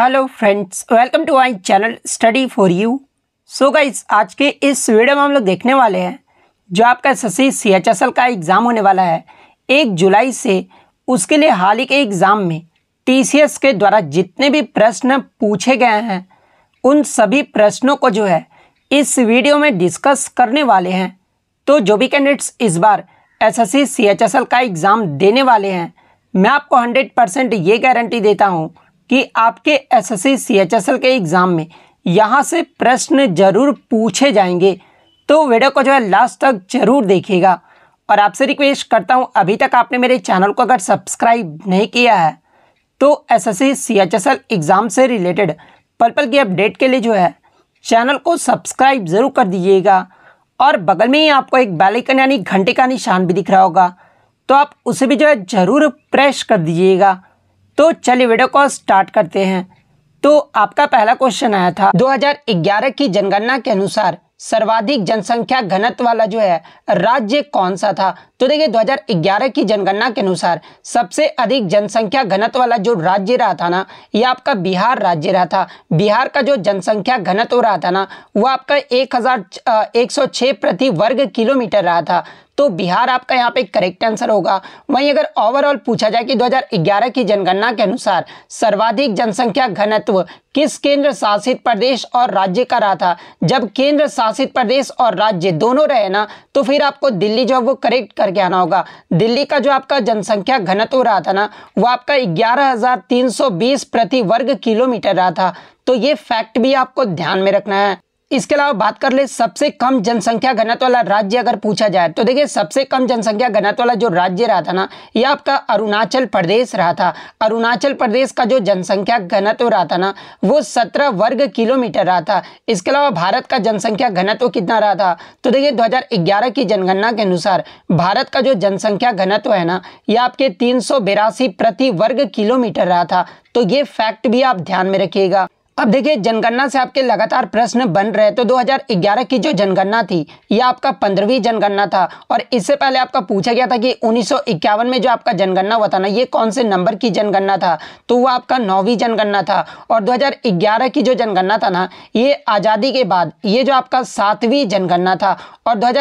hello friends welcome to my channel study for you so guys आज के इस video में हम लोग देखने वाले हैं जो आपका S S C H S L का एग्ज़ाम होने वाला है एक जुलाई से उसके लिए हाल ही के एग्ज़ाम में टी सी एस के द्वारा जितने भी प्रश्न पूछे गए हैं उन सभी प्रश्नों को जो है इस वीडियो में डिस्कस करने वाले हैं तो जो भी कैंडिडेट्स इस बार S S C H S L का एग्ज़ाम देने वाले हैं मैं आपको हंड्रेड परसेंट ये गारंटी देता हूँ कि आपके एस एस सीएचएसएल के एग्ज़ाम में यहाँ से प्रश्न जरूर पूछे जाएंगे तो वीडियो को जो है लास्ट तक जरूर देखिएगा और आपसे रिक्वेस्ट करता हूँ अभी तक आपने मेरे चैनल को अगर सब्सक्राइब नहीं किया है तो एस एस सीएचएसएल एग्ज़ाम से रिलेटेड पल पल की अपडेट के लिए जो है चैनल को सब्सक्राइब ज़रूर कर दीजिएगा और बगल में ही आपको एक बेलाइकन यानी घंटे का निशान भी दिख रहा होगा तो आप उसे भी जो है ज़रूर प्रेस कर दीजिएगा तो चलिए वीडियो को स्टार्ट करते हैं तो आपका पहला क्वेश्चन आया था 2011 की जनगणना के अनुसार सर्वाधिक जनसंख्या घनत्व वाला जो है राज्य कौन सा था तो देखिए 2011 की जनगणना के अनुसार सबसे अधिक जनसंख्या घनत्व वाला जो राज्य रहा था ना ये आपका बिहार राज्य रहा था बिहार का जो जनसंख्या घनत्व रहा था ना वो आपका एक हज़ार एक सौ प्रति वर्ग किलोमीटर रहा था तो बिहार आपका यहाँ पे करेक्ट आंसर होगा वहीं अगर ओवरऑल पूछा जाए कि 2011 की जनगणना के अनुसार सर्वाधिक जनसंख्या घनत्व किस केंद्र शासित प्रदेश और राज्य का रहा था जब केंद्र शासित प्रदेश और राज्य दोनों रहे ना तो फिर आपको दिल्ली जो वो करेक्ट करके आना होगा दिल्ली का जो आपका जनसंख्या घनत्व रहा था ना वो आपका 11,320 प्रति वर्ग किलोमीटर रहा था तो ये फैक्ट भी आपको ध्यान में रखना है इसके अलावा बात कर ले सबसे कम जनसंख्या घनत्व वाला राज्य अगर पूछा जाए तो देखिए सबसे कम जनसंख्या घनत्व वाला जो राज्य रहा था ना ये आपका अरुणाचल प्रदेश रहा था अरुणाचल प्रदेश का जो जनसंख्या घनत्व रहा था ना वो सत्रह वर्ग किलोमीटर रहा था इसके अलावा भारत का जनसंख्या घनत्व कितना रहा था तो देखिए दो की जनगणना के अनुसार भारत का जो जनसंख्या घनत्व है ना ये आपके तीन प्रति वर्ग किलोमीटर रहा था तो ये फैक्ट भी आप ध्यान में रखिएगा अब देखिए जनगणना से आपके लगातार प्रश्न बन रहे तो 2011 की जो जनगणना थी यह आपका पंद्रहवीं जनगणना था और इससे पहले आपका पूछा गया था कि उन्नीस में जो आपका जनगणना हुआ था ना ये कौन से नंबर की जनगणना था तो वह आपका नौवीं जनगणना था और 2011 की जो जनगणना था ना ये आज़ादी के बाद ये जो आपका सातवीं जनगणना था और दो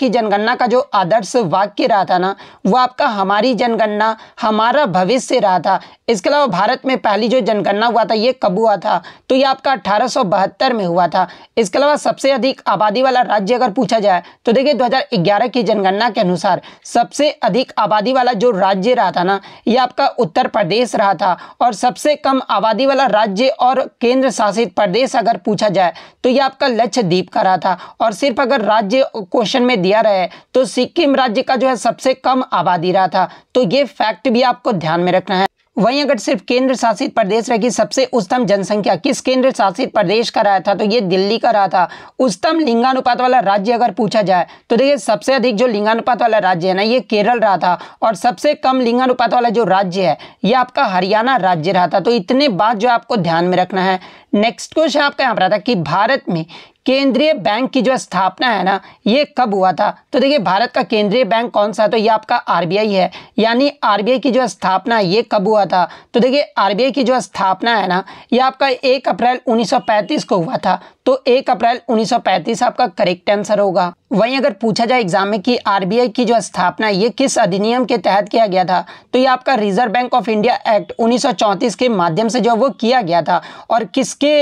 की जनगणना का जो आदर्श वाक्य रहा था ना वो आपका हमारी जनगणना हमारा भविष्य रहा था इसके अलावा भारत में पहली जो जनगणना हुआ था ये कब हुआ था तो ये आपका अठारह में हुआ था इसके अलावा सबसे अधिक आबादी वाला राज्य अगर पूछा जाए तो देखिए 2011 की जनगणना के अनुसार सबसे अधिक आबादी वाला जो राज्य रहा था ना ये आपका उत्तर प्रदेश रहा था और सबसे कम आबादी वाला राज्य और केंद्र शासित प्रदेश अगर पूछा जाए तो ये आपका लक्षद्वीप का रहा था और सिर्फ अगर राज्य क्वेश्चन में दिया रहे तो सिक्किम राज्य का जो है सबसे कम आबादी रहा था तो ये फैक्ट भी आपको ध्यान में रखना है वहीं अगर सिर्फ केंद्र शासित प्रदेश रहेगी सबसे उच्चतम जनसंख्या किस केंद्र शासित प्रदेश का रहा था तो ये दिल्ली का रहा था उच्चतम लिंगानुपात वाला राज्य अगर पूछा जाए तो देखिए सबसे अधिक जो लिंगानुपात वाला राज्य है ना ये केरल रहा था और सबसे कम लिंगानुपात वाला जो राज्य है ये आपका हरियाणा राज्य रहा था तो इतने बात जो आपको ध्यान में रखना है नेक्स्ट क्वेश्चन आपका यहाँ पर था कि भारत में केंद्रीय बैंक की जो स्थापना है ना ये कब हुआ था तो देखिए भारत का केंद्रीय बैंक कौन सा है तो ये आपका आरबीआई है यानी आरबीआई की जो स्थापना ये कब हुआ था तो देखिए आरबीआई की जो स्थापना है ना ये आपका एक अप्रैल 1935 को हुआ था तो एक अप्रैल 1935 आपका करेक्ट आंसर होगा वहीं अगर पूछा जाए एग्जाम में कि आरबीआई की जो स्थापना ये किस अधिनियम के तहत किया गया था तो ये आपका Reserve Bank of India Act 1934 के माध्यम से जो वो किया गया था और किसके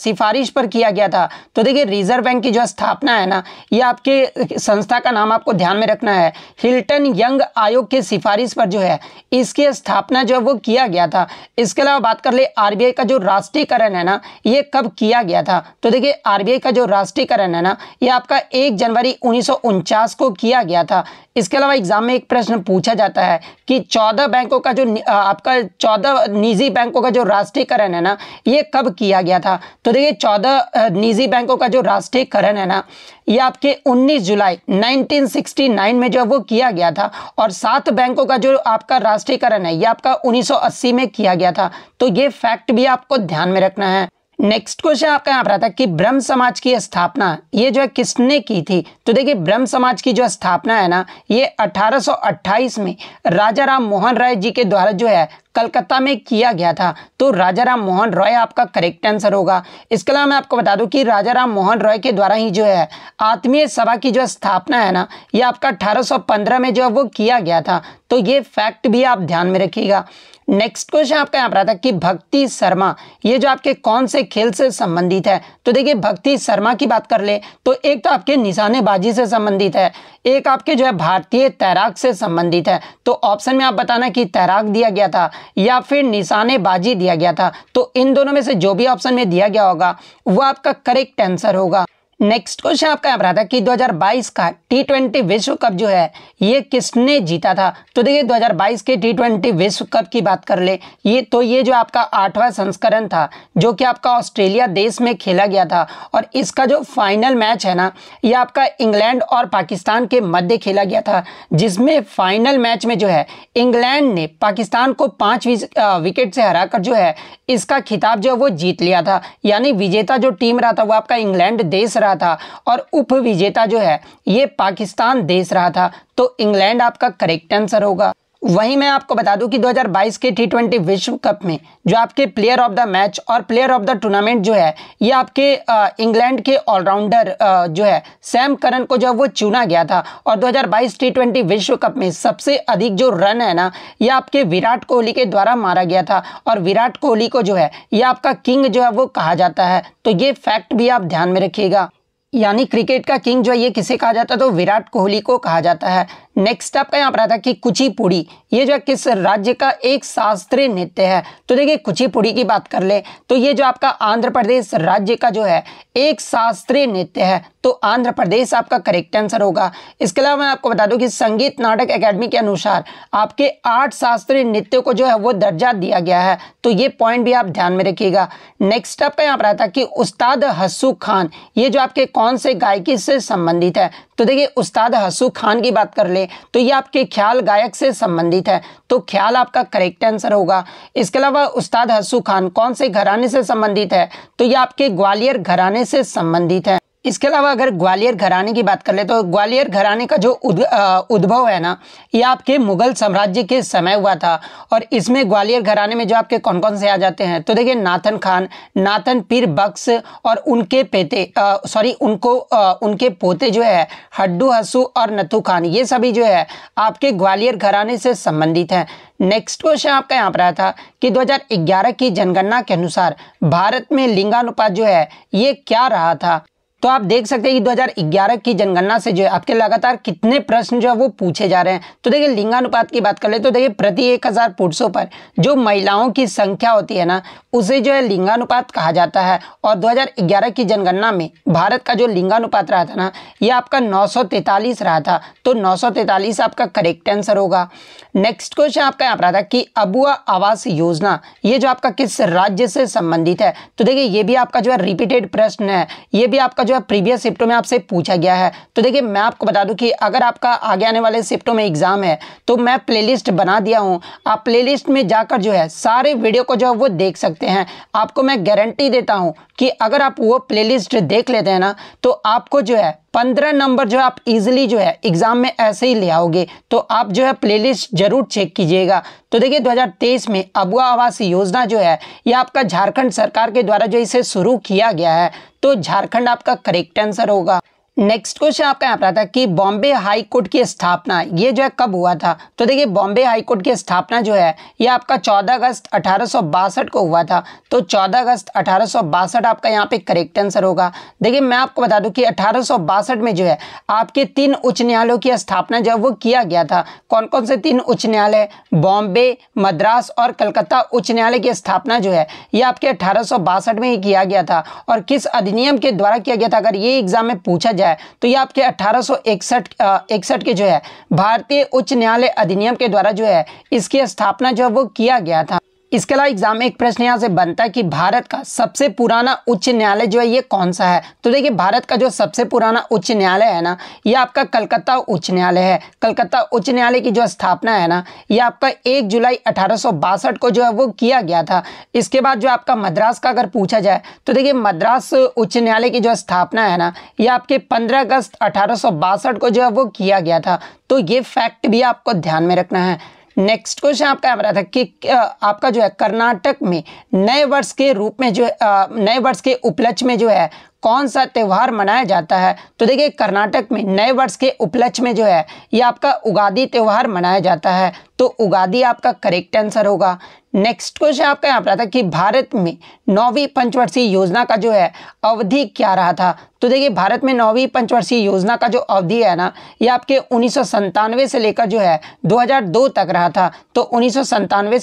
सिफारिश पर किया गया था तो देखिए रिजर्व बैंक की जो स्थापना है ना ये आपके संस्था का नाम आपको ध्यान में रखना है हिल्टन यंग आयोग के सिफारिश पर जो है इसकी स्थापना जो है वो किया गया था इसके अलावा बात कर ले आर का जो राष्ट्रीयकरण है ना ये कब किया गया था तो देखिए देखिए आरबीआई का जो राष्ट्रीयकरण है ना ये आपका एक जनवरी उन्नीस को किया गया था इसके अलावा एग्जाम में एक प्रश्न पूछा जाता है कि चौदह बैंकों का जो आपका चौदह निजी बैंकों का जो राष्ट्रीयकरण है ना ये कब किया गया था तो देखिए चौदह निजी बैंकों का जो राष्ट्रीयकरण है ना ये आपके 19 जुलाई 1969 में जो है वो किया गया था और सात बैंकों का जो आपका राष्ट्रीयकरण है ये आपका 1980 में किया गया था तो ये फैक्ट भी आपको ध्यान में रखना है नेक्स्ट क्वेश्चन आपका यहाँ पर आता है कि ब्रह्म समाज की स्थापना ये जो है किसने की थी तो देखिए ब्रह्म समाज की जो स्थापना है ना ये 1828 में राजा राम मोहन राय जी के द्वारा जो है कलकत्ता में किया गया था तो राजा राम मोहन रॉय आपका करेक्ट आंसर होगा इसके अलावा मैं आपको बता दूं कि राजा राम मोहन रॉय के द्वारा ही जो है आत्मीय सभा की जो स्थापना है ना ये आपका 1815 में जो है वो किया गया था तो ये फैक्ट भी आप ध्यान में रखिएगा नेक्स्ट क्वेश्चन आपका यहाँ पर आता है कि भक्ति शर्मा ये जो आपके कौन से खेल से संबंधित है तो देखिए भक्ति शर्मा की बात कर ले तो एक तो आपके निशानेबाजी से संबंधित है एक आपके जो है भारतीय तैराक से संबंधित है तो ऑप्शन में आप बताना कि तैराक दिया गया था या फिर निशानेबाजी दिया गया था तो इन दोनों में से जो भी ऑप्शन में दिया गया होगा वह आपका करेक्ट आंसर होगा नेक्स्ट क्वेश्चन आपका यहाँ पर था कि 2022 का टी ट्वेंटी विश्व कप जो है ये किसने जीता था तो देखिए 2022 के टी ट्वेंटी विश्व कप की बात कर ले ये तो ये जो आपका आठवां संस्करण था जो कि आपका ऑस्ट्रेलिया देश में खेला गया था और इसका जो फाइनल मैच है ना ये आपका इंग्लैंड और पाकिस्तान के मध्य खेला गया था जिसमें फाइनल मैच में जो है इंग्लैंड ने पाकिस्तान को पाँच विकेट से हरा जो है इसका खिताब जो है वो जीत लिया था यानी विजेता जो टीम रहा था वो आपका इंग्लैंड देश रहा रहा था और उप विजेता जो है ये पाकिस्तान देश रहा था तो इंग्लैंड आपका करेक्ट आंसर होगा वहीं मैं आपको बता दूं कि 2022 के टी विश्व कप में जो आपके प्लेयर ऑफ द मैच और प्लेयर ऑफ द टूर्नामेंट जो है ये आपके इंग्लैंड के ऑलराउंडर जो है सैम करन को जो वो चुना गया था और 2022 हज़ार विश्व कप में सबसे अधिक जो रन है ना ये आपके विराट कोहली के द्वारा मारा गया था और विराट कोहली को जो है ये आपका किंग जो है वो कहा जाता है तो ये फैक्ट भी आप ध्यान में रखिएगा यानी क्रिकेट का किंग जो है ये किसे कहा जाता है तो विराट कोहली को कहा जाता है नेक्स्ट आपका यहाँ पर आता है कि कुचिपुड़ी ये जो है किस राज्य का एक शास्त्रीय नृत्य है तो देखिए कुचिपुड़ी की बात कर ले तो ये जो आपका आंध्र प्रदेश राज्य का जो है एक शास्त्रीय नृत्य है तो आंध्र प्रदेश आपका करेक्ट आंसर होगा इसके अलावा मैं आपको बता दूं कि संगीत नाटक एकेडमी के अनुसार आपके आठ शास्त्रीय नृत्यों को जो है वो दर्जा दिया गया है तो ये पॉइंट भी आप ध्यान में रखिएगा नेक्स्ट आपका यहाँ पर आता है कि उस्ताद हसू खान ये जो आपके कौन से गायकी से संबंधित है तो देखिए उस्ताद हसू खान की बात कर ले तो ये आपके ख्याल गायक से संबंधित है तो ख्याल आपका करेक्ट आंसर होगा इसके अलावा उस्ताद हसू खान कौन से घराने से संबंधित है तो ये आपके ग्वालियर घराने से संबंधित है इसके अलावा अगर ग्वालियर घराने की बात कर ले तो ग्वालियर घराने का जो उद, उद्भव है ना ये आपके मुगल साम्राज्य के समय हुआ था और इसमें ग्वालियर घराने में जो आपके कौन कौन से आ जाते हैं तो देखिए नाथन खान नाथन पीर बक्स और उनके पेते सॉरी उनको आ, उनके पोते जो है हड्डू हसू और नथु खान ये सभी जो है आपके ग्वालियर घराने से संबंधित हैं नेक्स्ट क्वेश्चन आपका यहाँ पर आया था कि 2011 की जनगणना के अनुसार भारत में लिंगानुपात जो है ये क्या रहा था तो आप देख सकते हैं कि 2011 की जनगणना से जो है आपके लगातार कितने प्रश्न जो है वो पूछे जा रहे हैं तो देखिए लिंगानुपात की बात कर ले तो देखिए प्रति एक हज़ार पुरुषों पर जो महिलाओं की संख्या होती है ना उसे जो है लिंगानुपात कहा जाता है और 2011 की जनगणना में भारत का जो लिंगानुपात रहा था ना ये आपका नौ रहा था तो नौ आपका करेक्ट आंसर होगा नेक्स्ट क्वेश्चन आपका यहाँ पर रहा था कि अबुआ आवास योजना ये जो आपका किस राज्य से संबंधित है तो देखिए ये भी आपका जो है रिपीटेड प्रश्न है ये भी आपका जो है प्रीवियस शिफ्टों में आपसे पूछा गया है तो देखिए मैं आपको बता दूं कि अगर आपका आगे आने वाले शिफ्टों में एग्ज़ाम है तो मैं प्लेलिस्ट बना दिया हूँ आप प्लेलिस्ट में जाकर जो है सारे वीडियो को जो है वो देख सकते हैं आपको मैं गारंटी देता हूँ कि अगर आप वो प्लेलिस्ट देख लेते हैं ना तो आपको जो है पंद्रह नंबर जो आप इजीली जो है एग्ज़ाम में ऐसे ही ले आओगे तो आप जो है प्लेलिस्ट ज़रूर चेक कीजिएगा तो देखिए 2023 में अबुआ आवास योजना जो है ये आपका झारखंड सरकार के द्वारा जो इसे शुरू किया गया है तो झारखंड आपका करेक्ट आंसर होगा नेक्स्ट क्वेश्चन आपका यहाँ पर आता है कि बॉम्बे हाई कोर्ट की स्थापना ये जो है कब हुआ था तो देखिए बॉम्बे हाई कोर्ट की स्थापना जो है ये आपका 14 अगस्त अठारह को हुआ था तो 14 अगस्त अठारह आपका यहाँ पे करेक्ट आंसर होगा देखिए मैं आपको बता दूं कि अठारह में जो है आपके तीन उच्च न्यायालयों की स्थापना जो है वो किया गया था कौन कौन से तीन उच्च न्यायालय बॉम्बे मद्रास और कलकत्ता उच्च न्यायालय की स्थापना जो है ये आपके अठारह में ही किया गया था और किस अधिनियम के द्वारा किया गया था अगर ये एग्जाम में पूछा जाए है तो ये आपके अट्ठारह सौ इकसठ के जो है भारतीय उच्च न्यायालय अधिनियम के द्वारा जो है इसकी स्थापना जो है वो किया गया था इसके अलावा एग्जाम में एक प्रश्न यहाँ से बनता है कि भारत का सबसे पुराना उच्च न्यायालय जो है ये कौन सा है तो देखिए भारत का जो सबसे पुराना उच्च न्यायालय है ना ये आपका कलकत्ता उच्च न्यायालय है कलकत्ता उच्च न्यायालय की जो स्थापना है ना ये आपका एक जुलाई अठारह को जो है वो किया गया था इसके बाद जो आपका मद्रास का अगर पूछा जाए तो देखिए मद्रास उच्च न्यायालय की जो स्थापना है ना ये आपके पंद्रह अगस्त अठारह को जो है वो किया गया था तो ये फैक्ट भी आपको ध्यान में रखना है नेक्स्ट क्वेश्चन आपका आ रहा था कि आपका जो है कर्नाटक में नए वर्ष के रूप में जो नए वर्ष के उपलक्ष्य में जो है कौन सा त्यौहार मनाया जाता है तो देखिए कर्नाटक में नए वर्ष के उपलक्ष्य में जो है ये आपका उगादी त्यौहार मनाया जाता है तो उगादी आपका करेक्ट आंसर होगा नेक्स्ट क्वेश्चन आपका यहाँ पर आता कि भारत में नौवीं पंचवर्षीय योजना का जो है अवधि क्या रहा था तो देखिए भारत में नौवीं पंचवर्षीय योजना का जो अवधि है ना ये आपके उन्नीस से लेकर जो है 2002 तक रहा था तो उन्नीस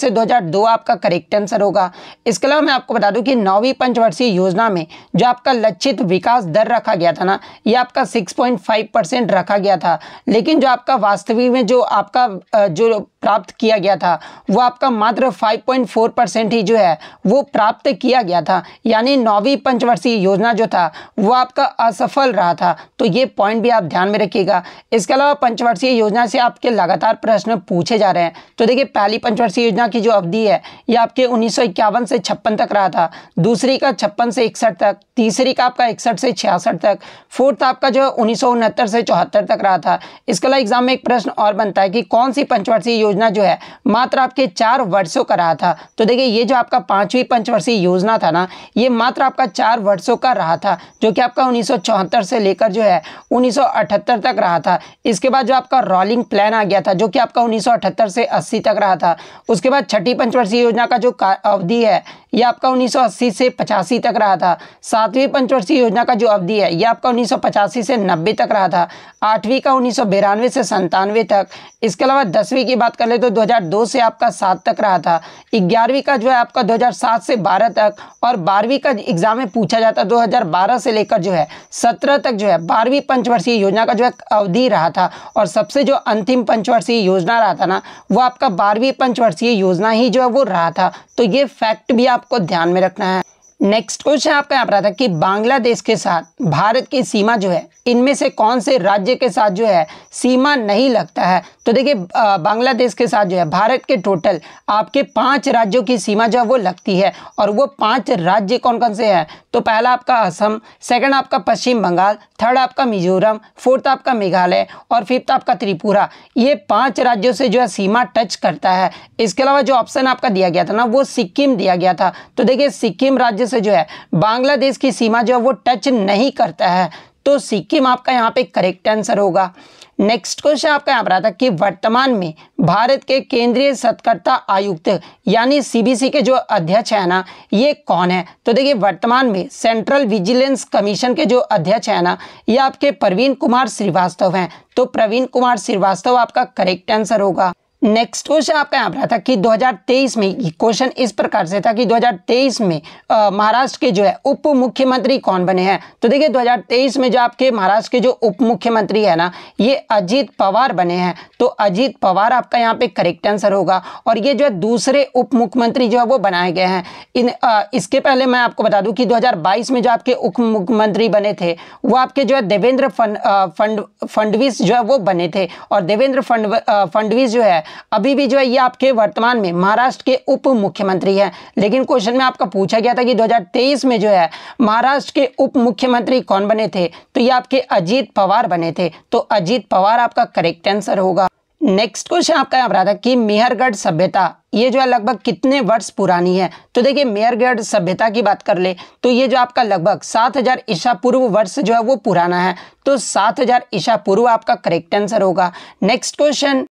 से 2002 आपका करेक्ट आंसर होगा इसके अलावा मैं आपको बता दूं कि नौवीं पंचवर्षीय योजना में जो आपका लक्षित तो विकास दर रखा गया था ना ये आपका 6.5 परसेंट रखा गया था लेकिन जो आपका वास्तविक में जो आपका जो प्राप्त किया गया था वो आपका मात्र 5.4 परसेंट ही जो है वो प्राप्त किया गया था यानी नौवीं पंचवर्षीय योजना जो था वो आपका असफल रहा था तो ये पॉइंट भी आप ध्यान में रखिएगा इसके अलावा पंचवर्षीय योजना से आपके लगातार प्रश्न पूछे जा रहे हैं तो देखिए पहली पंचवर्षीय योजना की जो अवधि है ये आपके उन्नीस से छप्पन तक रहा था दूसरी का छप्पन से इकसठ तक तीसरी का आपका इकसठ से छियासठ तक फोर्थ आपका जो है उन्नीस से चौहत्तर तक रहा था इसके अलावा एग्जाम में एक प्रश्न और बनता है कि कौन सी पंचवर्षीय योजना योजना जो है मात्र आपके चार वर्षों का रहा था तो देखिए ये जो आपका पांचवी पंचवर्षीय योजना था ना ये मात्र आपका चार वर्षों का रहा था जो कि आपका उन्नीस से लेकर जो है उन्नीस तक रहा था इसके बाद जो आपका रोलिंग प्लान आ गया था जो कि आपका उन्नीस से अस्सी तक रहा था उसके बाद छठी पंचवर्षीय योजना का जो अवधि है ये आपका 1980 से पचासी तक रहा था सातवीं पंचवर्षीय योजना का जो अवधि है ये आपका 1985 से 90 तक रहा था आठवीं का उन्नीस से संतानवे तक इसके अलावा दसवीं की बात कर ले तो 2002 से आपका सात तक रहा था ग्यारहवीं का जो है आपका 2007 से 12 तक और बारहवीं का एग्जाम में पूछा जाता 2012 से लेकर जो है 17 तक जो है बारहवीं पंचवर्षीय योजना का जो है अवधि रहा था और सबसे जो अंतिम पंचवर्षीय योजना रहा था ना वो आपका बारहवीं पंचवर्षीय योजना ही जो है वो रहा था तो ये फैक्ट भी आपको ध्यान में रखना है नेक्स्ट क्वेश्चन आपका यहाँ पर आता है कि बांग्लादेश के साथ भारत की सीमा जो है इनमें से कौन से राज्य के साथ जो है सीमा नहीं लगता है तो देखिए बांग्लादेश के साथ जो है भारत के टोटल आपके पांच राज्यों की सीमा जो है वो लगती है और वो पांच राज्य कौन कौन से हैं तो पहला आपका असम सेकंड आपका पश्चिम बंगाल थर्ड आपका मिजोरम फोर्थ आपका मेघालय और फिफ्थ आपका त्रिपुरा ये पाँच राज्यों से जो है सीमा टच करता है इसके अलावा जो ऑप्शन आपका दिया गया था ना वो सिक्किम दिया गया था तो देखिए सिक्किम राज्य से जो है बांग्लादेश की सीमा जो है वो टच नहीं करता है तो सिक्किम आपका यहाँ पे करेक्ट आंसर होगा नेक्स्ट क्वेश्चन आपका यहाँ पर आता है कि वर्तमान में भारत के केंद्रीय सतकर्ता आयुक्त यानी सीबीसी के जो अध्यक्ष है ना ये कौन है तो देखिए वर्तमान में सेंट्रल विजिलेंस कमीशन के जो अध्यक्ष है ना ये आपके प्रवीण कुमार श्रीवास्तव हैं तो प्रवीण कुमार श्रीवास्तव आपका करेक्ट आंसर होगा नेक्स्ट क्वेश्चन आपका यहाँ पर था कि 2023 में क्वेश्चन इस प्रकार से था कि 2023 में महाराष्ट्र के जो है उप मुख्यमंत्री कौन बने हैं तो देखिए 2023 में जो आपके महाराष्ट्र के जो उप मुख्यमंत्री है ना ये अजीत पवार बने हैं तो अजीत पवार आपका यहाँ पे करेक्ट आंसर होगा और ये जो है दूसरे उप मुख्यमंत्री जो है वो बनाए गए हैं इन आ, इसके पहले मैं आपको बता दूँ कि दो में जो आपके उप मुख्यमंत्री बने थे वो आपके जो है देवेंद्र फंड फंडवीस जो है वो बने थे और देवेंद्र फंड फंडवीस जो है अभी भी जो है ये आपके वर्तमान में महाराष्ट्र के उप मुख्यमंत्री हैं लेकिन क्वेश्चन में आपका पूछा गया था कि 2023 में जो है महाराष्ट्र के उप मुख्यमंत्री कौन बने थे तो ये आपके अजीत पवार बने थे तो अजीत पवार आपका करेक्ट आंसर होगा नेक्स्ट क्वेश्चन आपका यहाँ रहा था कि मेहरगढ़ सभ्यता ये जो है लगभग कितने वर्ष पुरानी है तो देखिए मेहरगढ़ सभ्यता की बात कर ले तो ये जो आपका लगभग 7000 हज़ार ईसा पूर्व वर्ष जो है वो पुराना है तो 7000 हज़ार ईसा पूर्व आपका करेक्ट आंसर होगा नेक्स्ट क्वेश्चन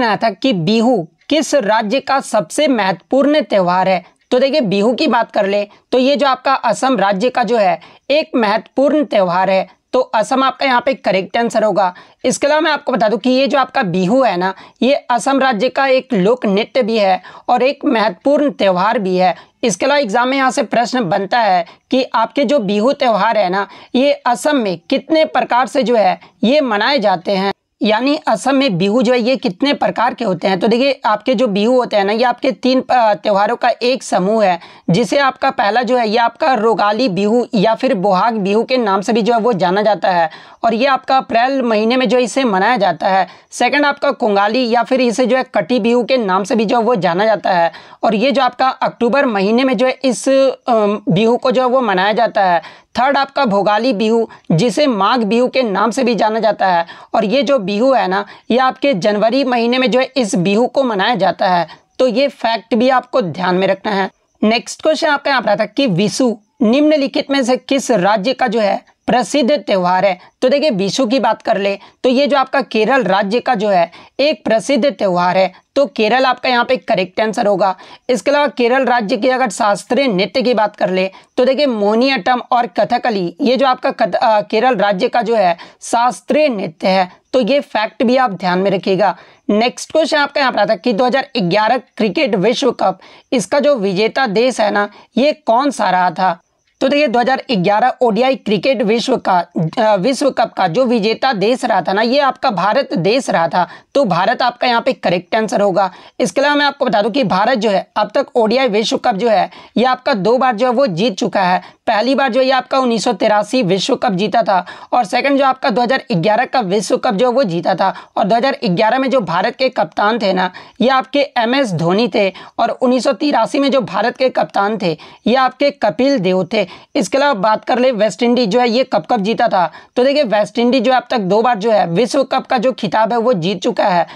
ना था कि बिहू किस राज्य का सबसे महत्वपूर्ण त्यौहार है तो देखिए बिहू की बात कर ले तो ये जो आपका असम राज्य का जो है एक महत्वपूर्ण त्यौहार है तो असम आपका यहाँ पे करेक्ट आंसर होगा इसके अलावा मैं आपको बता दूं कि ये जो आपका बिहू है ना ये असम राज्य का एक लोक नृत्य भी है और एक महत्वपूर्ण त्यौहार भी है इसके अलावा एग्जाम में यहाँ से प्रश्न बनता है कि आपके जो बिहू त्यौहार है ना ये असम में कितने प्रकार से जो है ये मनाए जाते हैं यानी असम में बिहू जो है ये कितने प्रकार के होते हैं तो देखिए आपके जो बिहू होते हैं ना ये आपके तीन त्योहारों का एक समूह है जिसे आपका पहला जो है ये आपका रोगाली बिहू या फिर बोहाग बिहू के नाम से भी जो है वो जाना जाता है और ये आपका अप्रैल महीने में जो इसे मनाया जाता है सेकंड आपका कुंगाली या फिर इसे जो है कटी बिहू के नाम से भी जो है वो जाना जाता है और ये जो आपका अक्टूबर महीने में जो है इस बिहू को जो है वो मनाया जाता है थर्ड आपका भोगाली बिहू जिसे माघ बिहू के नाम से भी जाना जाता है और ये जो बिहू है ना ये आपके जनवरी महीने में जो है इस बिहू को मनाया जाता है तो ये फैक्ट भी आपको ध्यान में रखना है नेक्स्ट क्वेश्चन आपका यहाँ पर है कि विशु निम्नलिखित में से किस राज्य का जो है प्रसिद्ध त्यौहार है तो देखिए विशु की बात कर ले तो ये जो आपका केरल राज्य का जो है एक प्रसिद्ध त्यौहार है तो केरल आपका यहाँ पे करेक्ट आंसर होगा इसके अलावा केरल राज्य की अगर शास्त्रीय नृत्य की बात कर ले तो देखिए मोनियाटम और कथकली ये जो आपका कथ, आ, केरल राज्य का जो है शास्त्रीय नृत्य है तो ये फैक्ट भी आप ध्यान में रखिएगा नेक्स्ट क्वेश्चन आपका यहाँ पर आता है कि 2011 क्रिकेट विश्व कप इसका जो विजेता देश है ना ये कौन सा रहा था तो देखिए 2011 ओडीआई क्रिकेट विश्व का विश्व कप का जो विजेता देश रहा था ना ये आपका भारत देश रहा था तो भारत आपका यहाँ पे करेक्ट आंसर होगा इसके अलावा मैं आपको बता दूं कि भारत जो है अब तक ओडीआई विश्व कप जो है ये आपका दो बार जो है वो जीत चुका है पहली बार जो ये आपका उन्नीस विश्व कप जीता था और सेकंड जो आपका 2011 का विश्व कप जो वो जीता था और 2011 में जो भारत के कप्तान थे ना ये आपके एम एस धोनी थे और उन्नीस में जो भारत के कप्तान थे ये आपके कपिल देव थे इसके अलावा बात कर ले वेस्ट इंडीज जो है ये कब कब जीता था तो देखिए वेस्ट इंडीज जो अब तक दो बार जो है विश्व कप का जो खिताब है वो जीत चुका है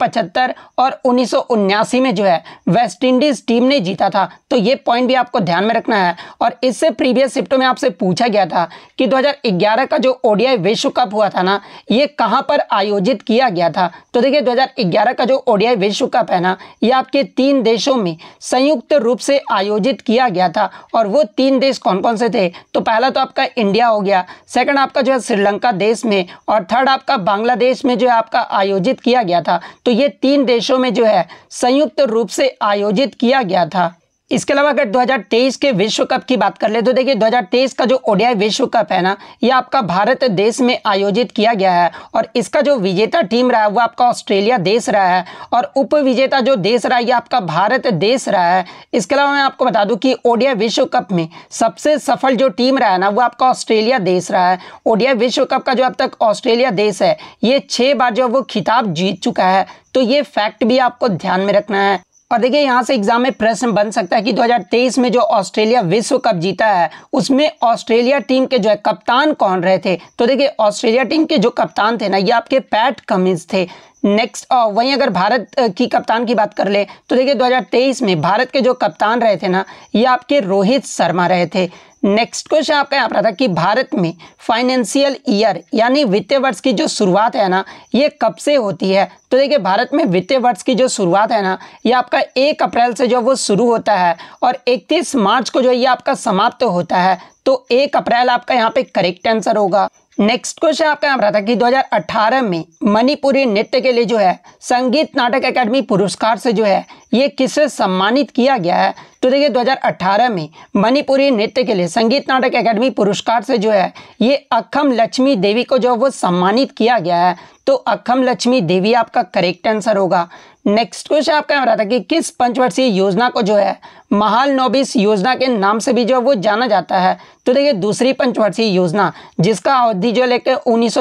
पचहत्तर और उन्नीस में जो है वेस्ट इंडीज टीम ने जीता था तो ये पॉइंट भी आपको ध्यान में रखना है और इससे प्रीवियस शिफ्टों में आपसे पूछा गया था कि 2011 का जो ओडीआई विश्व कप हुआ था ना ये कहाँ पर आयोजित किया गया था तो देखिए 2011 का जो ओडीआई विश्व कप है ना ये आपके तीन देशों में संयुक्त रूप से आयोजित किया गया था और वो तीन देश कौन कौन से थे तो पहला तो आपका इंडिया हो गया सेकेंड आपका जो है श्रीलंका देश में और थर्ड आपका बांग्लादेश में जो है आपका आयोजित किया गया था तो ये तीन देशों में जो है संयुक्त रूप से आयोजित किया गया था इसके अलावा अगर 2023 के विश्व कप की बात कर ले तो देखिए 2023 का जो ओडीआई विश्व कप है ना ये आपका भारत देश में आयोजित किया गया है और इसका जो विजेता टीम रहा है वो आपका ऑस्ट्रेलिया देश रहा है और उप विजेता जो देश रहा है ये आपका भारत देश रहा है इसके अलावा मैं आपको बता दूं कि ओडीआई विश्व कप में सबसे सफल जो टीम रहा है ना वो आपका ऑस्ट्रेलिया देश रहा है ओडीआई विश्व कप का जो अब तक ऑस्ट्रेलिया देश है ये छः बार जो वो खिताब जीत चुका है तो ये फैक्ट भी आपको ध्यान में रखना है और देखिए यहाँ से एग्जाम में प्रश्न बन सकता है कि 2023 में जो ऑस्ट्रेलिया विश्व कप जीता है उसमें ऑस्ट्रेलिया टीम के जो है कप्तान कौन रहे थे तो देखिए ऑस्ट्रेलिया टीम के जो कप्तान थे ना ये आपके पैट कमिंस थे नेक्स्ट वहीं अगर भारत की कप्तान की बात कर ले तो देखिए 2023 में भारत के जो कप्तान रहे थे ना ये आपके रोहित शर्मा रहे थे नेक्स्ट क्वेश्चन आपका यहाँ पर था कि भारत में फाइनेंशियल ईयर यानी वित्तीय वर्ष की जो शुरुआत है ना ये कब से होती है तो देखिए भारत में वित्तीय वर्ष की जो शुरुआत है ना ये आपका एक अप्रैल से जो वो शुरू होता है और 31 मार्च को जो ये आपका समाप्त होता है तो एक अप्रैल आपका यहाँ पे करेक्ट आंसर होगा नेक्स्ट क्वेश्चन आपका यहाँ पर था कि 2018 में मणिपुरी नृत्य के लिए जो है संगीत नाटक एकेडमी पुरस्कार से जो है ये किससे सम्मानित किया गया है तो देखिए 2018 में मणिपुरी नृत्य के लिए संगीत नाटक एकेडमी पुरस्कार से जो है ये अखम लक्ष्मी देवी को जो वो सम्मानित किया गया है तो अखम लक्ष्मी देवी आपका करेक्ट आंसर होगा नेक्स्ट क्वेश्चन आपका यहाँ था कि किस पंचवर्षीय योजना को जो है महाल नोबिस योजना के नाम से भी जो है वो जाना जाता है तो देखिए दूसरी पंचवर्षीय योजना जिसका अवधि जो लेकर उन्नीस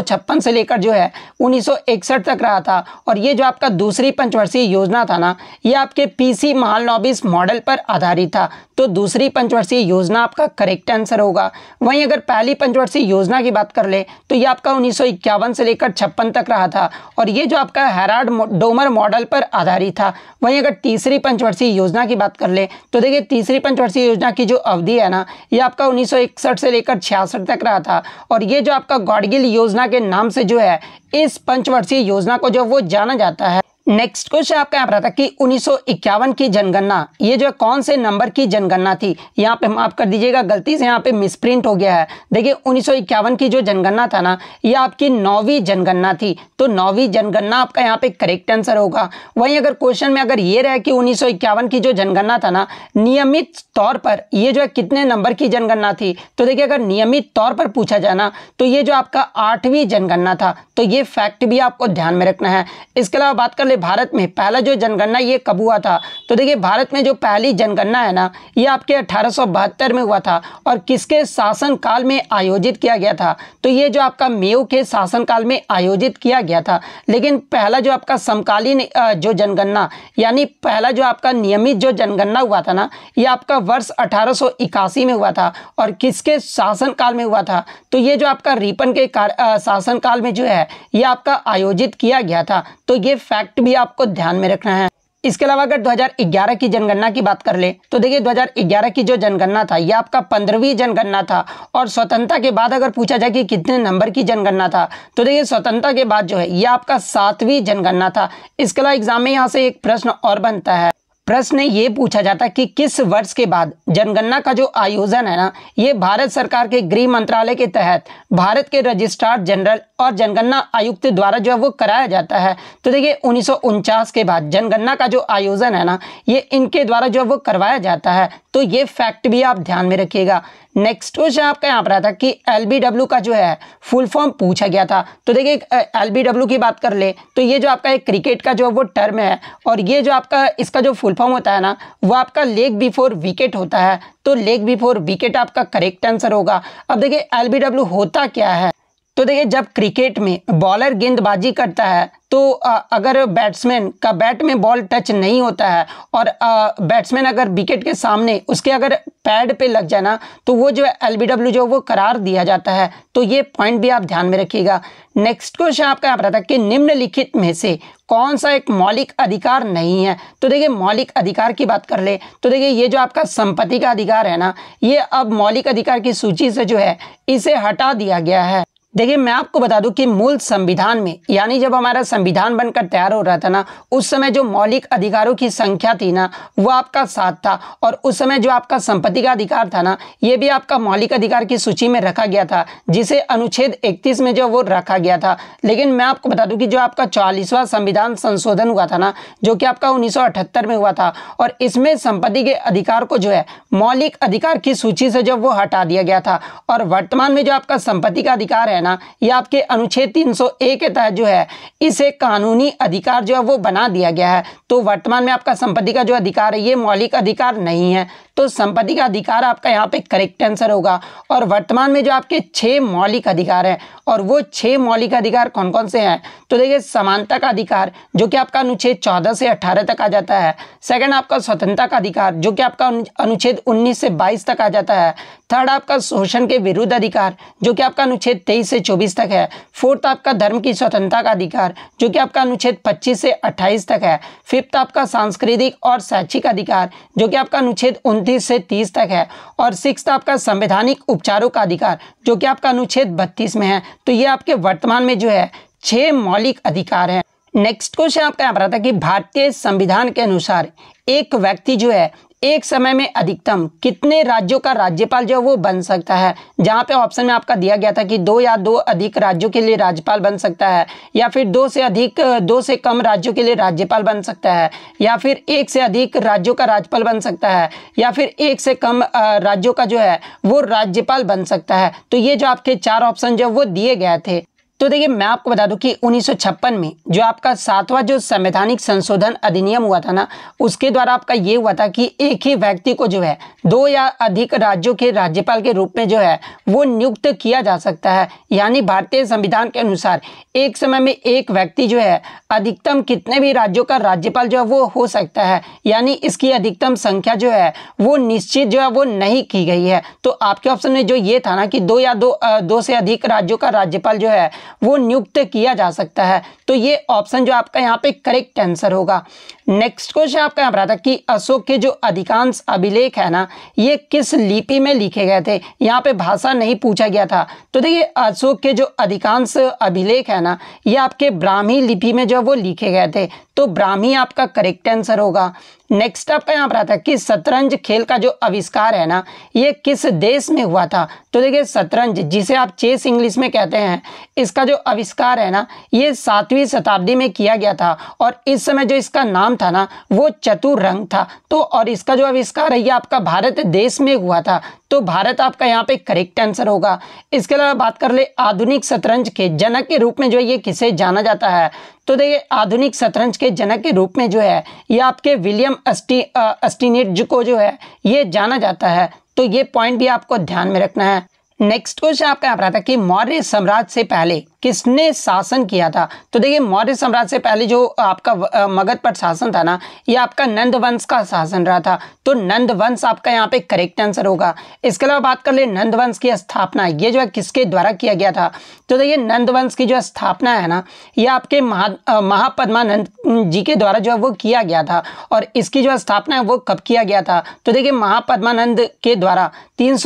से लेकर जो है 1961 तक रहा था और ये जो आपका दूसरी पंचवर्षीय योजना था ना ये आपके पीसी नोबिस मॉडल पर आधारित था तो दूसरी पंचवर्षीय योजना आपका करेक्ट आंसर होगा वहीं अगर पहली पंचवर्षीय योजना की बात कर ले तो ये आपका उन्नीस से लेकर छप्पन तक रहा था और ये जो आपका हैराड डोमर मॉडल पर आधारित था वहीं अगर तीसरी पंचवर्षीय योजना की बात कर ले तो देखिए तीसरी पंचवर्षीय योजना की जो अवधि है ना ये आपका 1961 से लेकर छियासठ तक रहा था और ये जो आपका गॉडगिल योजना के नाम से जो है इस पंचवर्षीय योजना को जो वो जाना जाता है नेक्स्ट क्वेश्चन आपका यहाँ पर आता कि 1951 की जनगणना ये जो है कौन से नंबर की जनगणना थी यहाँ पे माफ कर दीजिएगा गलती से यहाँ पे मिसप्रिंट हो गया है देखिए 1951 की जो जनगणना था ना ये आपकी नौवीं जनगणना थी तो नौवीं जनगणना आपका यहाँ पे करेक्ट आंसर होगा वहीं अगर क्वेश्चन में अगर ये रहे कि उन्नीस की जो जनगणना था ना नियमित तौर पर ये जो है कितने नंबर की जनगणना थी तो देखिए अगर नियमित तौर पर पूछा जाए ना तो ये जो आपका आठवीं जनगणना था तो ये फैक्ट भी आपको ध्यान में रखना है इसके अलावा बात कर पहले भारत में पहला जो जनगणना ये कब हुआ था तो देखिए भारत में जो पहली जनगणना है ना ये आपके अठारह में हुआ था और किसके शासनकाल में आयोजित किया गया था तो ये जो आपका मेव के शासनकाल में आयोजित किया गया था लेकिन पहला जो आपका समकालीन जो जनगणना यानी पहला जो आपका नियमित जो जनगणना हुआ था ना ये आपका वर्ष अठारह में हुआ था और किसके शासनकाल में हुआ था तो ये जो आपका रिपन के शासनकाल में जो है ये आपका आयोजित किया गया था तो ये फैक्ट भी आपको ध्यान में रखना है इसके अलावा अगर 2011 की जनगणना की बात कर ले तो देखिए 2011 की जो जनगणना था यह आपका पंद्रहवीं जनगणना था और स्वतंत्रता के बाद अगर पूछा जाए कि कितने नंबर की जनगणना था तो देखिए स्वतंत्रता के बाद जो है यह आपका सातवीं जनगणना था इसके अलावा एग्जाम में यहाँ से एक प्रश्न और बनता है प्रश्न ये पूछा जाता है कि किस वर्ष के बाद जनगणना का जो आयोजन है ना ये भारत सरकार के गृह मंत्रालय के तहत भारत के रजिस्ट्रार जनरल और जनगणना आयुक्त द्वारा जो है वो कराया जाता है तो देखिए उन्नीस के बाद जनगणना का जो आयोजन है ना ये इनके द्वारा जो है वो करवाया जाता है तो ये फैक्ट भी आप ध्यान में रखिएगा नेक्स्ट क्वेश्चन आपका यहाँ पर था कि एल का जो है फुल फॉर्म पूछा गया था तो देखिए एल की बात कर ले तो ये जो आपका एक क्रिकेट का जो वो टर्म है और ये जो आपका इसका जो फुल फॉर्म होता है ना वो आपका लेग बिफोर विकेट होता है तो लेग बिफोर विकेट आपका करेक्ट आंसर होगा अब देखिए एल होता क्या है तो देखिए जब क्रिकेट में बॉलर गेंदबाजी करता है तो अगर बैट्समैन का बैट में बॉल टच नहीं होता है और बैट्समैन अगर विकेट के सामने उसके अगर पैड पे लग जाए ना तो वो जो है एल जो वो करार दिया जाता है तो ये पॉइंट भी आप ध्यान में रखिएगा नेक्स्ट क्वेश्चन आपका यहाँ पर आता है कि निम्नलिखित में से कौन सा एक मौलिक अधिकार नहीं है तो देखिए मौलिक अधिकार की बात कर ले तो देखिए ये जो आपका संपत्ति का अधिकार है ना ये अब मौलिक अधिकार की सूची से जो है इसे हटा दिया गया है देखिए मैं आपको बता दूं कि मूल संविधान में यानी जब हमारा संविधान बनकर तैयार हो रहा था ना उस समय जो मौलिक अधिकारों की संख्या थी ना वो आपका सात था और उस समय जो आपका संपत्ति का अधिकार था ना ये भी आपका मौलिक अधिकार की सूची में रखा गया था जिसे अनुच्छेद 31 में जो वो रखा गया था लेकिन मैं आपको बता दूँ कि जो आपका चालीसवां संविधान संशोधन हुआ था ना जो कि आपका उन्नीस में हुआ था और इसमें संपत्ति के अधिकार को जो है मौलिक अधिकार की सूची से जब वो हटा दिया गया था और वर्तमान में जो आपका संपत्ति का अधिकार है ना ये आपके अनुच्छेद 301 के तहत जो है इसे कानूनी अधिकार जो है वो बना दिया गया है तो वर्तमान में आपका संपत्ति का जो अधिकार है ये मौलिक अधिकार नहीं है तो संपत्ति का अधिकार आपका यहाँ पे करेक्ट आंसर होगा और वर्तमान में जो आपके छह मौलिक अधिकार हैं और वो छः मौलिक अधिकार कौन कौन से हैं तो देखिए समानता का अधिकार जो कि आपका अनुच्छेद चौदह से अट्ठारह तक आ जाता है सेकेंड आपका स्वतंत्रता का अधिकार जो कि आपका अनुच्छेद उन्नीस से बाईस तक आ जाता है थर्ड आपका शोषण के विरुद्ध अधिकार जो कि आपका अनुच्छेद तेईस से चौबीस तक है फोर्थ आपका धर्म की स्वतंत्रता का अधिकार जो कि आपका अनुच्छेद पच्चीस से अट्ठाईस तक है फिफ्थ आपका सांस्कृतिक और शैक्षिक अधिकार जो कि आपका अनुच्छेद उन उनतीस से तीस तक है और सिक्स तो आपका संवैधानिक उपचारों का अधिकार जो कि आपका अनुच्छेद बत्तीस में है तो ये आपके वर्तमान में जो है छः मौलिक अधिकार हैं नेक्स्ट क्वेश्चन आपका यहाँ पर आता है कि भारतीय संविधान के अनुसार एक व्यक्ति जो है एक समय में अधिकतम कितने राज्यों का राज्यपाल जो है वो बन सकता है जहाँ पे ऑप्शन में आपका दिया गया था कि दो या दो अधिक राज्यों के लिए राज्यपाल बन सकता है या फिर दो से अधिक दो से कम राज्यों के लिए राज्यपाल बन सकता है या फिर एक से अधिक राज्यों का राज्यपाल बन सकता है या फिर एक से कम राज्यों का जो है वो राज्यपाल बन सकता है तो ये जो आपके चार ऑप्शन जो वो दिए गए थे तो देखिए मैं आपको बता दूं कि 1956 में जो आपका सातवां जो संवैधानिक संशोधन अधिनियम हुआ था ना उसके द्वारा आपका ये हुआ था कि एक ही व्यक्ति को जो है दो या अधिक राज्यों के राज्यपाल के रूप में जो है वो नियुक्त किया जा सकता है यानी भारतीय संविधान के अनुसार एक समय में एक व्यक्ति जो है अधिकतम कितने भी राज्यों का राज्यपाल जो है वो हो सकता है यानी इसकी अधिकतम संख्या जो है वो निश्चित जो है वो नहीं की गई है तो आपके ऑप्शन में जो ये था ना कि दो या दो दो से अधिक राज्यों का राज्यपाल जो है वो नियुक्त किया जा सकता है तो ये ऑप्शन जो आपका यहाँ पे करेक्ट आंसर होगा नेक्स्ट क्वेश्चन आपका यहाँ पर आता कि अशोक के जो अधिकांश अभिलेख है ना ये किस लिपि में लिखे गए थे यहाँ पे भाषा नहीं पूछा गया था तो देखिए अशोक के जो अधिकांश अभिलेख है ना ये आपके ब्राह्मी लिपि में जो वो लिखे गए थे तो ब्राह्मी आपका करेक्ट आंसर होगा नेक्स्ट आपका यहाँ पर आता कि शतरंज खेल का जो आविष्कार है ना ये किस देश में हुआ था तो देखिए शतरंज जिसे आप चेस इंग्लिश में कहते हैं इसका जो आविष्कार है ना ये सातवीं शताब्दी में किया गया था और इस समय जो इसका नाम नाम था ना वो चतुर रंग था तो और इसका जो आविष्कार है ये आपका भारत देश में हुआ था तो भारत आपका यहाँ पे करेक्ट आंसर होगा इसके अलावा बात कर ले आधुनिक शतरंज के जनक के रूप में जो है ये किसे जाना जाता है तो देखिए आधुनिक शतरंज के जनक के रूप में जो है ये आपके विलियम अस्टी अस्टिनेट को जो है ये जाना जाता है तो ये पॉइंट भी आपको ध्यान में रखना है नेक्स्ट क्वेश्चन आपका यहाँ पर आता है कि मौर्य साम्राज्य से पहले किसने शासन किया था तो देखिए मौर्य सम्राट से पहले जो आपका मगध पर शासन था ना ये आपका नंद वंश का शासन रहा था तो नंद वंश आपका यहाँ पे करेक्ट आंसर होगा इसके अलावा बात कर ले नंद वंश की स्थापना ये जो है किसके द्वारा किया गया था तो देखिए नंद वंश की जो स्थापना है ना ये आपके महा महापद्मानंद जी के द्वारा जो है वो किया गया था और इसकी जो स्थापना है वो कब किया गया था तो देखिए महापद्मानंद के द्वारा तीन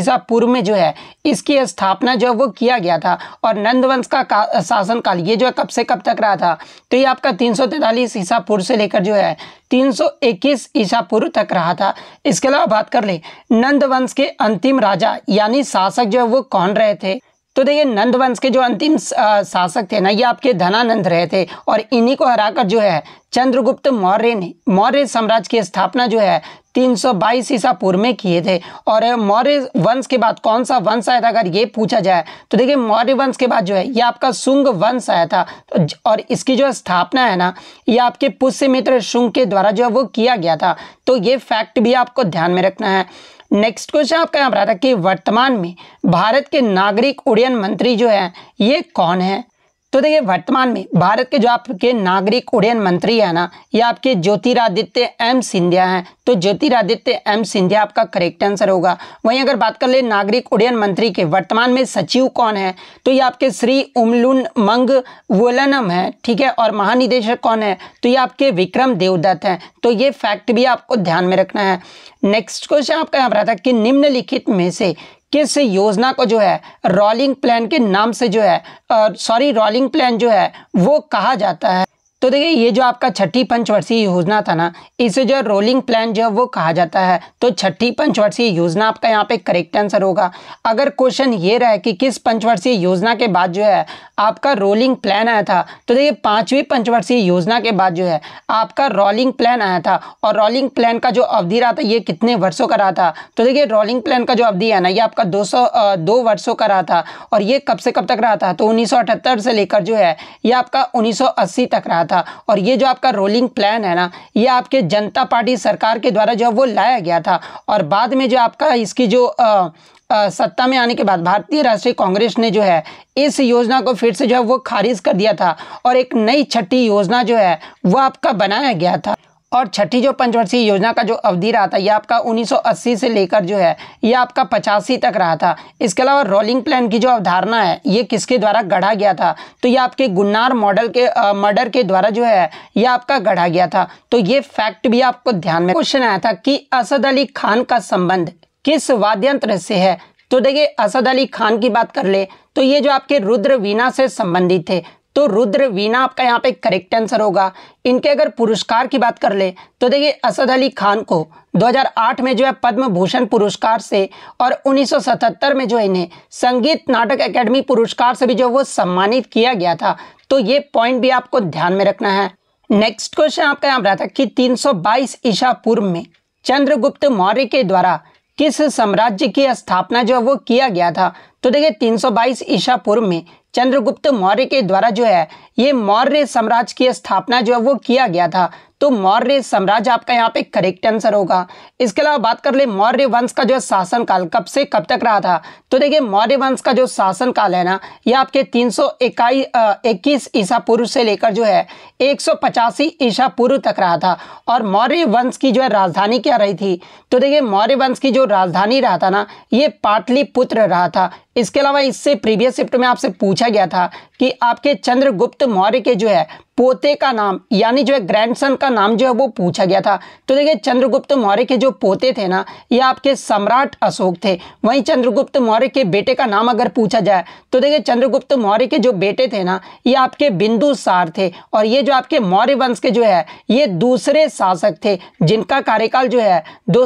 ईसा पूर्व में जो है इसकी स्थापना जो है वो किया गया था और नंद नंदवंश का, का काल ये जो है कब से कब तक रहा था तो ये आपका तीन सौ तैतालीस ईसा पूर्व से लेकर जो है तीन सौ इक्कीस ईसा पूर्व तक रहा था इसके अलावा बात कर ले नंद वंश के अंतिम राजा यानी शासक जो है वो कौन रहे थे तो देखिए नंद वंश के जो अंतिम शासक थे ना ये आपके धनानंद रहे थे और इन्हीं को हराकर जो है चंद्रगुप्त मौर्य ने मौर्य साम्राज्य की स्थापना जो है 322 ईसा पूर्व में किए थे और मौर्य वंश के बाद कौन सा वंश आया था अगर ये पूछा जाए तो देखिए मौर्य वंश के बाद जो है ये आपका शुंग वंश आया था तो और इसकी जो स्थापना है ना ये आपके पुष्य मित्र शुंग के द्वारा जो है वो किया गया था तो ये फैक्ट भी आपको ध्यान में रखना है नेक्स्ट क्वेश्चन आपका यहाँ पर आ रहा है कि वर्तमान में भारत के नागरिक उड्डयन मंत्री जो है ये कौन है तो देखिए वर्तमान में भारत के जो आपके नागरिक उड्डयन मंत्री है ना ये आपके ज्योतिरादित्य एम सिंधिया हैं तो ज्योतिरादित्य एम सिंधिया आपका करेक्ट आंसर होगा वहीं अगर बात कर ले नागरिक उड्डयन मंत्री के वर्तमान में सचिव कौन है तो ये आपके श्री उमलुन मंग वोलनम है ठीक है और महानिदेशक कौन है तो ये आपके विक्रम देवदत्त हैं तो ये फैक्ट भी आपको ध्यान में रखना है नेक्स्ट क्वेश्चन आपका यहाँ पर है कि निम्नलिखित में से किस योजना को जो है रोलिंग प्लान के नाम से जो है सॉरी रोलिंग प्लान जो है वो कहा जाता है तो देखिए ये जो आपका छठी पंचवर्षीय योजना था ना इसे जो रोलिंग प्लान जो है वो कहा जाता है तो छठी पंचवर्षीय योजना आपका यहाँ पे करेक्ट आंसर होगा अगर क्वेश्चन ये रहे कि किस पंचवर्षीय योजना के बाद जो है आपका रोलिंग प्लान आया था तो देखिए पाँचवीं पंचवर्षीय योजना के बाद जो है आपका रोलिंग प्लान आया था और रोलिंग प्लान का जो अवधि रहा था ये कितने वर्षों का रहा था तो देखिए रोलिंग प्लान का जो अवधि है ना ये आपका दो सौ दो वर्षों का रहा था और ये कब से कब तक रहा था तो उन्नीस से लेकर जो है ये आपका उन्नीस तक रहा था था और ये जो आपका रोलिंग प्लान है ना ये आपके जनता पार्टी सरकार के द्वारा जो है वो लाया गया था और बाद में जो आपका इसकी जो आ, सत्ता में आने के बाद भारतीय राष्ट्रीय कांग्रेस ने जो है इस योजना को फिर से जो है वो खारिज कर दिया था और एक नई छठी योजना जो है वो आपका बनाया गया था और छठी जो पंचवर्षीय योजना का जो अवधि रहा था यह आपका 1980 से लेकर जो है यह आपका पचासी तक रहा था इसके अलावा रोलिंग प्लान की जो अवधारणा है ये किसके द्वारा गढ़ा गया था तो ये आपके गुन्नार मॉडल के मर्डर के द्वारा जो है यह आपका गढ़ा गया था तो ये फैक्ट भी आपको ध्यान में क्वेश्चन आया था कि असद अली खान का संबंध किस वाद्यंत्र से है तो देखिए असद अली खान की बात कर ले तो ये जो आपके रुद्र वीणा से संबंधित थे तो रुद्र वीणा आपका यहाँ पे करेक्ट आंसर होगा इनके अगर पुरस्कार की बात कर ले तो देखिए असद अली खान को 2008 में जो है पद्म भूषण पुरस्कार से और 1977 में जो इन्हें संगीत नाटक एकेडमी पुरस्कार से भी जो वो सम्मानित किया गया था तो ये पॉइंट भी आपको ध्यान में रखना है नेक्स्ट क्वेश्चन आपका यहाँ पर था कि तीन ईसा पूर्व में चंद्रगुप्त मौर्य के द्वारा किस साम्राज्य की स्थापना जो है वो किया गया था तो देखिए 322 ईसा पूर्व में चंद्रगुप्त मौर्य के द्वारा जो है ये मौर्य साम्राज्य की स्थापना जो है वो किया गया था तो मौर्य साम्राज्य आपका यहाँ पे करेक्ट आंसर होगा इसके अलावा बात कर ले मौर्य वंश का जो शासन काल कब से कब तक रहा था तो देखिए मौर्य वंश का जो शासन काल है ना ये आपके तीन सौ ईसा पूर्व से लेकर जो है एक ईसा पूर्व तक रहा था और मौर्य वंश की जो है राजधानी क्या रही थी तो देखिए मौर्य वंश की जो राजधानी रहा था ना ये पाटलिपुत्र रहा था इसके अलावा इससे प्रीवियस शिफ्ट में आपसे पूछा गया था कि आपके चंद्रगुप्त मौर्य के जो है पोते का नाम यानी जो है ग्रैंडसन का नाम जो है वो पूछा गया था तो देखिए चंद्रगुप्त मौर्य के जो पोते थे ना ये आपके सम्राट अशोक थे वहीं चंद्रगुप्त मौर्य के बेटे का नाम अगर पूछा जाए तो देखिए चंद्रगुप्त मौर्य के जो बेटे थे ना ये आपके बिंदुसार थे और ये जो आपके मौर्य वंश के जो है ये दूसरे शासक थे जिनका कार्यकाल जो है दो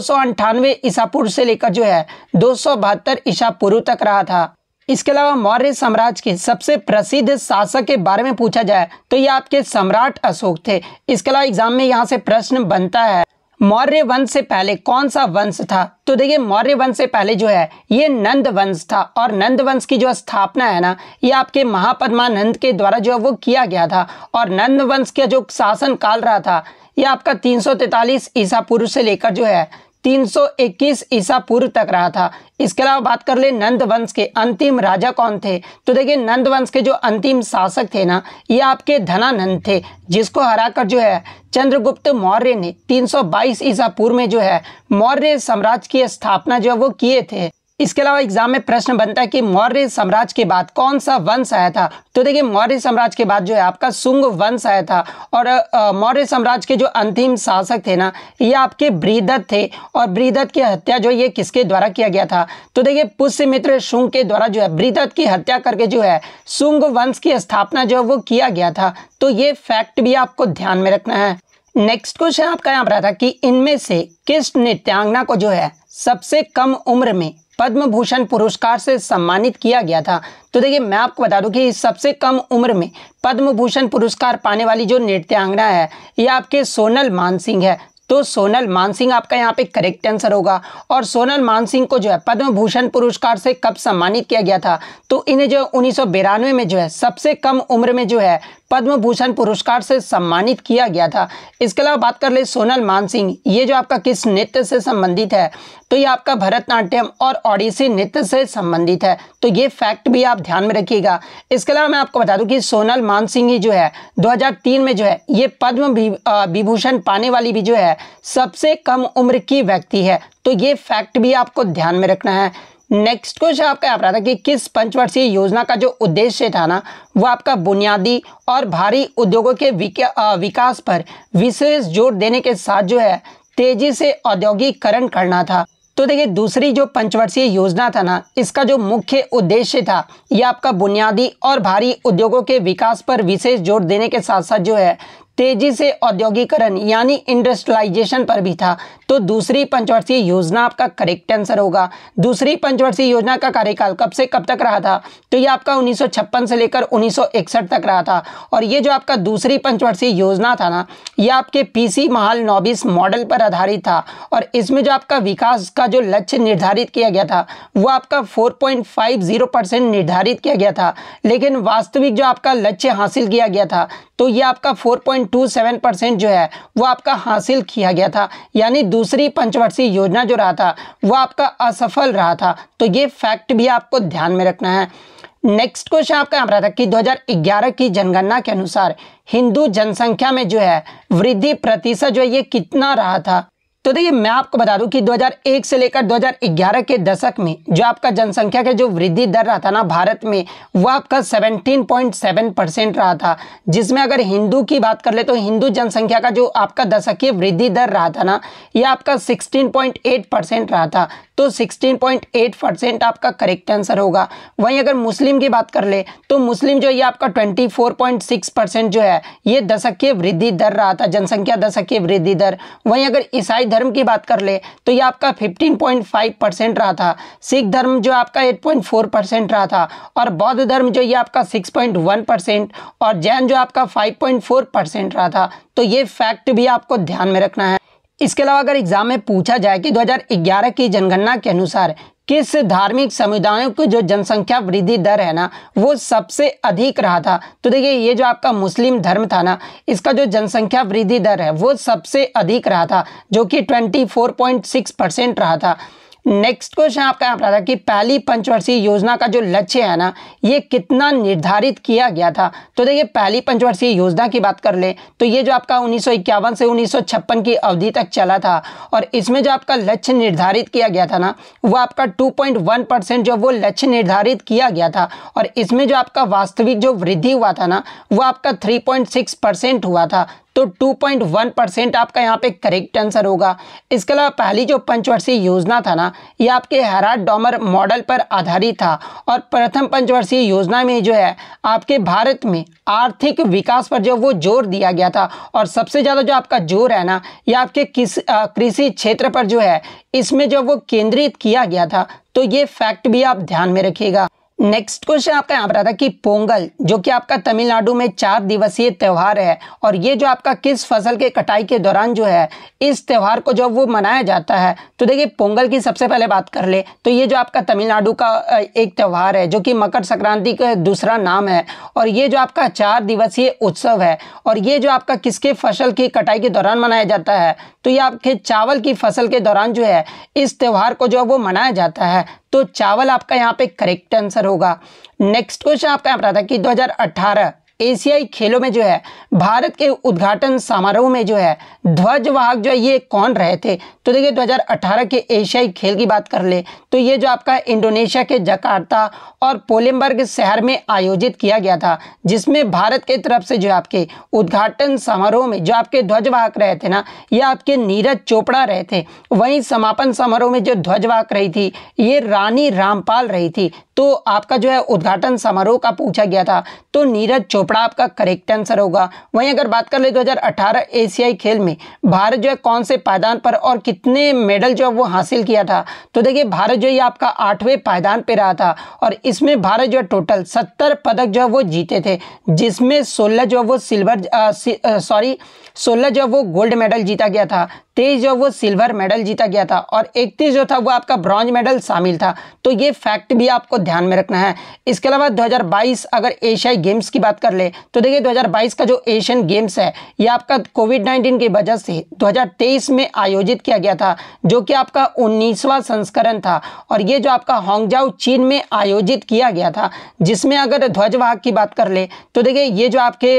ईसा पूर्व से लेकर जो है दो ईसा पूर्व तक रहा था इसके अलावा मौर्य साम्राज्य के सबसे प्रसिद्ध शासक के बारे में पूछा जाए तो ये आपके सम्राट अशोक थे इसके अलावा एग्जाम में यहाँ से प्रश्न बनता है मौर्य वंश से पहले कौन सा वंश था तो देखिए मौर्य वंश से पहले जो है ये नंद वंश था और नंद वंश की जो स्थापना है ना ये आपके महापद्मानंद के द्वारा जो है वो किया गया था और नंद वंश का जो शासन काल रहा था ये आपका 343 ईसा पूर्व से लेकर जो है 321 ईसा पूर्व तक रहा था इसके अलावा बात कर ले नंद वंश के अंतिम राजा कौन थे तो देखिए नंद वंश के जो अंतिम शासक थे ना ये आपके धनानंद थे जिसको हराकर जो है चंद्रगुप्त मौर्य ने 322 ईसा पूर्व में जो है मौर्य साम्राज्य की स्थापना जो है वो किए थे इसके अलावा एग्जाम में प्रश्न बनता है कि मौर्य साम्राज्य के बाद कौन सा वंश आया था तो देखिए मौर्य साम्राज्य के बाद जो है आपका सुंग वंश आया था और मौर्य साम्राज्य के जो अंतिम शासक थे ना ये आपके ब्रीदत थे और ब्रीदत की हत्या जो ये किसके द्वारा किया गया था तो देखिए पुष्यमित्र शुंग के द्वारा जो है ब्रीदत की हत्या करके जो है सुंग वंश की स्थापना जो है वो किया गया था तो ये फैक्ट भी आपको ध्यान में रखना है नेक्स्ट क्वेश्चन आपका यहाँ पर था कि इनमें से किस नृत्यांगना को जो है सबसे कम उम्र में पद्म भूषण पुरस्कार से सम्मानित किया गया था तो देखिए मैं आपको बता दूं कि सबसे कम उम्र में पद्म भूषण पुरस्कार पाने वाली जो नृत्यांगना है ये आपके सोनल मानसिंह है तो सोनल मानसिंह आपका यहाँ पे करेक्ट आंसर होगा और सोनल मानसिंह को जो है पद्म भूषण पुरस्कार से कब सम्मानित किया गया था तो इन्हें जो उन्नीस में जो है सबसे कम उम्र में जो है पद्म भूषण पुरस्कार से सम्मानित किया गया था इसके अलावा बात कर ले सोनल मानसिंह ये जो आपका किस नृत्य से संबंधित है तो ये आपका भरतनाट्यम और ओडिसी नृत्य से संबंधित है तो ये फैक्ट भी आप ध्यान में रखिएगा इसके अलावा मैं आपको बता दूं कि सोनल मानसिंह जो है 2003 में जो है ये पद्म विभूषण पाने वाली भी जो है सबसे कम उम्र की व्यक्ति है तो ये फैक्ट भी आपको ध्यान में रखना है नेक्स्ट क्वेश्चन आपका आप रहा था कि किस पंचवर्षीय योजना का जो उद्देश्य था ना वो आपका बुनियादी और भारी उद्योगों के विकास पर विशेष जोर देने के साथ जो है तेजी से औद्योगिकरण करना था तो देखिए दूसरी जो पंचवर्षीय योजना था ना इसका जो मुख्य उद्देश्य था यह आपका बुनियादी और भारी उद्योगों के विकास पर विशेष जोर देने के साथ साथ जो है तेजी से औद्योगिकरण यानी इंडस्ट्रियलाइजेशन पर भी था तो दूसरी पंचवर्षीय योजना आपका करेक्ट आंसर होगा दूसरी पंचवर्षीय योजना का कार्यकाल कब से कब तक रहा था तो ये आपका 1956 से लेकर 1961 तक रहा था और ये जो आपका दूसरी पंचवर्षीय योजना था ना ये आपके पीसी महाल नोबिस मॉडल पर आधारित था और इसमें जो आपका विकास का जो लक्ष्य निर्धारित किया गया था वो आपका फोर परसेंट निर्धारित किया गया था लेकिन वास्तविक जो आपका लक्ष्य हासिल किया गया था तो ये आपका फोर 1.27 परसेंट जो है वो आपका हासिल किया गया था यानी दूसरी पंचवर्षीय योजना जो रहा था वो आपका असफल रहा था तो ये फैक्ट भी आपको ध्यान में रखना है नेक्स्ट क्वेश्चन आपका यहाँ पर था कि 2011 की जनगणना के अनुसार हिंदू जनसंख्या में जो है वृद्धि प्रतिशत जो है ये कितना रहा था तो देखिए मैं आपको बता दूं कि 2001 से लेकर 2011 के दशक में जो आपका जनसंख्या का जो वृद्धि दर रहा था ना भारत में वह आपका 17.7 परसेंट रहा था जिसमें अगर हिंदू की बात कर ले तो हिंदू जनसंख्या का जो आपका दशकीय वृद्धि दर रहा था ना यह आपका 16.8 परसेंट रहा था तो 16.8 परसेंट आपका करेक्ट आंसर होगा वहीं अगर मुस्लिम की बात कर ले तो मुस्लिम जो ये आपका 24.6 परसेंट जो है ये दशकीय वृद्धि दर रहा था जनसंख्या दशकीय वृद्धि दर वहीं अगर ईसाई धर्म की बात कर ले तो ये आपका 15.5 परसेंट रहा था सिख धर्म जो आपका 8.4 परसेंट रहा था और बौद्ध धर्म जो ये आपका 6.1 परसेंट और जैन जो आपका 5.4 परसेंट रहा था तो ये फैक्ट भी आपको ध्यान में रखना है इसके अलावा अगर एग्जाम में पूछा जाए कि 2011 की जनगणना के अनुसार किस धार्मिक समुदायों की जो जनसंख्या वृद्धि दर है ना वो सबसे अधिक रहा था तो देखिए ये जो आपका मुस्लिम धर्म था ना इसका जो जनसंख्या वृद्धि दर है वो सबसे अधिक रहा था जो कि 24.6 परसेंट रहा था नेक्स्ट क्वेश्चन आपका यहाँ पर था कि पहली पंचवर्षीय योजना का जो लक्ष्य है ना ये कितना निर्धारित किया गया था तो देखिए पहली पंचवर्षीय योजना की बात कर लें तो ये जो आपका उन्नीस से उन्नीस की अवधि तक चला था और इसमें जो आपका लक्ष्य निर्धारित किया गया था ना वो आपका 2.1 परसेंट जो वो लक्ष्य निर्धारित किया गया था और इसमें जो आपका वास्तविक जो वृद्धि हुआ था ना वो आपका थ्री परसेंट हुआ था तो 2.1 परसेंट आपका यहाँ पे करेक्ट आंसर होगा इसके अलावा पहली जो पंचवर्षीय योजना था ना ये आपके हैराट डॉमर मॉडल पर आधारित था और प्रथम पंचवर्षीय योजना में जो है आपके भारत में आर्थिक विकास पर जो वो जोर दिया गया था और सबसे ज़्यादा जो आपका जोर है ना ये आपके किस कृषि क्षेत्र पर जो है इसमें जो वो केंद्रित किया गया था तो ये फैक्ट भी आप ध्यान में रखिएगा नेक्स्ट क्वेश्चन आपका यहाँ पर आता है कि पोंगल जो कि आपका तमिलनाडु में चार दिवसीय त्यौहार है और ये जो आपका किस फसल के कटाई के दौरान जो है इस त्यौहार को जब वो मनाया जाता है तो देखिए पोंगल की सबसे पहले बात कर ले तो ये जो आपका तमिलनाडु का एक त्यौहार है जो कि मकर संक्रांति का दूसरा नाम है और ये जो आपका चार दिवसीय उत्सव है और ये जो आपका किसके फसल की कटाई के दौरान मनाया जाता है तो ये आपके चावल की फसल के दौरान जो है इस त्यौहार को जो है वो मनाया जाता है तो चावल आपका यहाँ पे करेक्ट आंसर होगा नेक्स्ट क्वेश्चन आपका यहाँ पर था कि 2018 एशियाई खेलों में जो है भारत के उद्घाटन समारोह में जो है ध्वजवाहक जो है ये कौन रहे थे तो देखिए 2018 के एशियाई खेल की बात कर ले तो ये जो आपका इंडोनेशिया के जकार्ता और पोलेम्बर्ग शहर में आयोजित किया गया था जिसमें भारत के तरफ से जो आपके उद्घाटन समारोह में जो आपके ध्वजवाहक रहे थे ना ये आपके नीरज चोपड़ा रहे थे वहीं समापन समारोह में जो ध्वजवाहक रही थी ये रानी रामपाल रही थी तो आपका जो है उद्घाटन समारोह का पूछा गया था तो नीरज चोपड़ा चोपड़ा आपका करेक्ट आंसर होगा वहीं अगर बात कर ले 2018 एशियाई खेल में भारत जो है कौन से पायदान पर और कितने मेडल जो है वो हासिल किया था तो देखिए भारत जो है आपका आठवें पायदान पर रहा था और इसमें भारत जो है टोटल सत्तर पदक जो है वो जीते थे जिसमें सोलह जो है वो सिल्वर सॉरी सोलह जो है वो गोल्ड मेडल जीता गया था तेईस जो वो सिल्वर मेडल जीता गया था और इकतीस जो था वो आपका ब्रॉन्ज मेडल शामिल था तो ये फैक्ट भी आपको ध्यान में रखना है इसके अलावा 2022 अगर एशियाई गेम्स की बात कर ले तो देखिए 2022 का जो एशियन गेम्स है ये आपका कोविड 19 की वजह से 2023 में आयोजित किया गया था जो कि आपका 19वां संस्करण था और ये जो आपका होंगजाओ चीन में आयोजित किया गया था जिसमें अगर ध्वजवाहक की बात कर ले तो देखिए ये जो आपके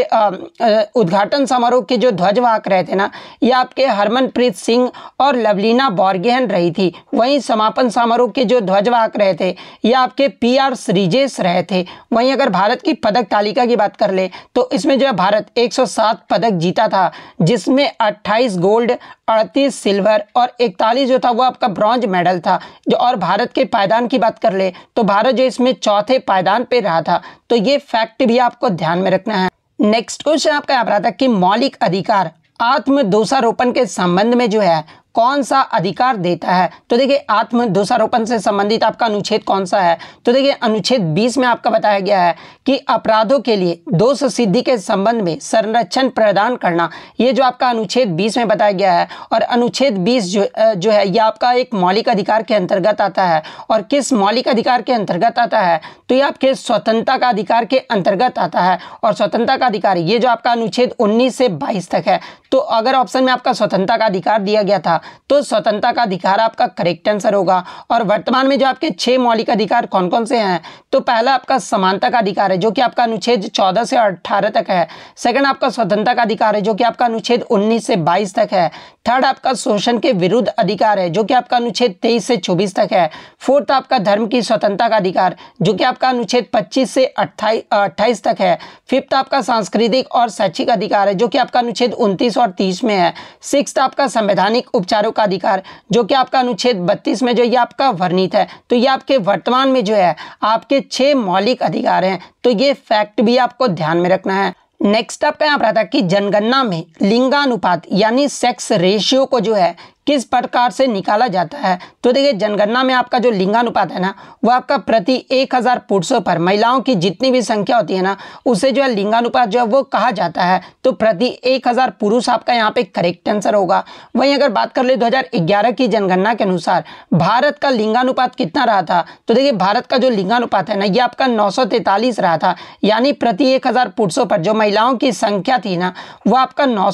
उद्घाटन समारोह के जो ध्वजवाहक रहे थे ना ये आपके हरमनप्रीत सिंह और लवलीना बॉर्गेहन रही थी वहीं समापन समारोह के जो ध्वजवाहक रहे थे ये आपके पी आर रहे थे वहीं अगर भारत की पदक तालिका की बात कर कर ले तो इसमें जो है भारत 107 पदक जीता था जिसमें 28 गोल्ड 38 सिल्वर और 41 जो था वो आपका ब्रॉन्ज मेडल था जो और भारत के पायदान की बात कर ले तो भारत जो इसमें चौथे पायदान पे रहा था तो ये फैक्ट भी आपको ध्यान में रखना है नेक्स्ट क्वेश्चन आपका यहाँ पर आता है कि मौलिक अधिकार आत्म दोषारोपण के संबंध में जो है कौन सा अधिकार देता है तो देखिए आत्म दोषारोपण से संबंधित आपका अनुच्छेद कौन सा है तो देखिए अनुच्छेद 20 में आपका बताया गया है कि अपराधों के लिए दोष सिद्धि के संबंध में संरक्षण प्रदान करना ये जो आपका अनुच्छेद 20 में बताया गया है और अनुच्छेद 20 जो जो है ये आपका एक मौलिक अधिकार के अंतर्गत आता है और किस मौलिक अधिकार के अंतर्गत आता है तो ये आपके स्वतंत्रता का अधिकार के अंतर्गत आता है और स्वतंत्रता का अधिकार ये जो आपका अनुच्छेद उन्नीस से बाईस तक है तो अगर ऑप्शन में आपका स्वतंत्रता का अधिकार दिया गया था तो स्वतंत्रता का अधिकार आपका करेक्ट आंसर होगा और वर्तमान में जो आपके छह मौलिक अधिकार कौन कौन से हैं तो पहला आपका समानता का अधिकार है जो कि आपका अनुच्छेद चौदह से अट्ठारह तक है सेकंड आपका स्वतंत्रता का अधिकार है जो कि आपका अनुच्छेद उन्नीस से बाईस तक है थर्ड आपका शोषण के विरुद्ध अधिकार है जो कि आपका अनुच्छेद तेईस से चौबीस तक है फोर्थ आपका धर्म की स्वतंत्रता का अधिकार जो कि आपका अनुच्छेद पच्चीस से अट्ठाईस तक है फिफ्थ आपका सांस्कृतिक और शैक्षिक अधिकार है जो कि आपका अनुच्छेद उनतीस और तीस में है सिक्स आपका संवैधानिक उप उपचारों का अधिकार जो कि आपका अनुच्छेद बत्तीस में जो ये आपका वर्णित है तो ये आपके वर्तमान में जो है आपके छह मौलिक अधिकार हैं तो ये फैक्ट भी आपको ध्यान में रखना है नेक्स्ट आपका यहाँ पर है कि जनगणना में लिंगानुपात यानी सेक्स रेशियो को जो है किस प्रकार से निकाला जाता है तो देखिए जनगणना में आपका जो लिंगानुपात है ना वो आपका प्रति एक हज़ार पुरुषों पर महिलाओं की जितनी भी संख्या होती है ना उसे जो है लिंगानुपात जो है वो कहा जाता है तो प्रति एक हज़ार पुरुष आपका यहाँ पे करेक्ट आंसर होगा वहीं अगर बात कर ले दो की जनगणना के अनुसार भारत का लिंगानुपात कितना रहा था तो देखिए भारत का जो लिंगानुपात है ना ये आपका नौ रहा था यानी प्रति एक हज़ार पुरुषों पर जो महिलाओं की संख्या थी ना वो आपका नौ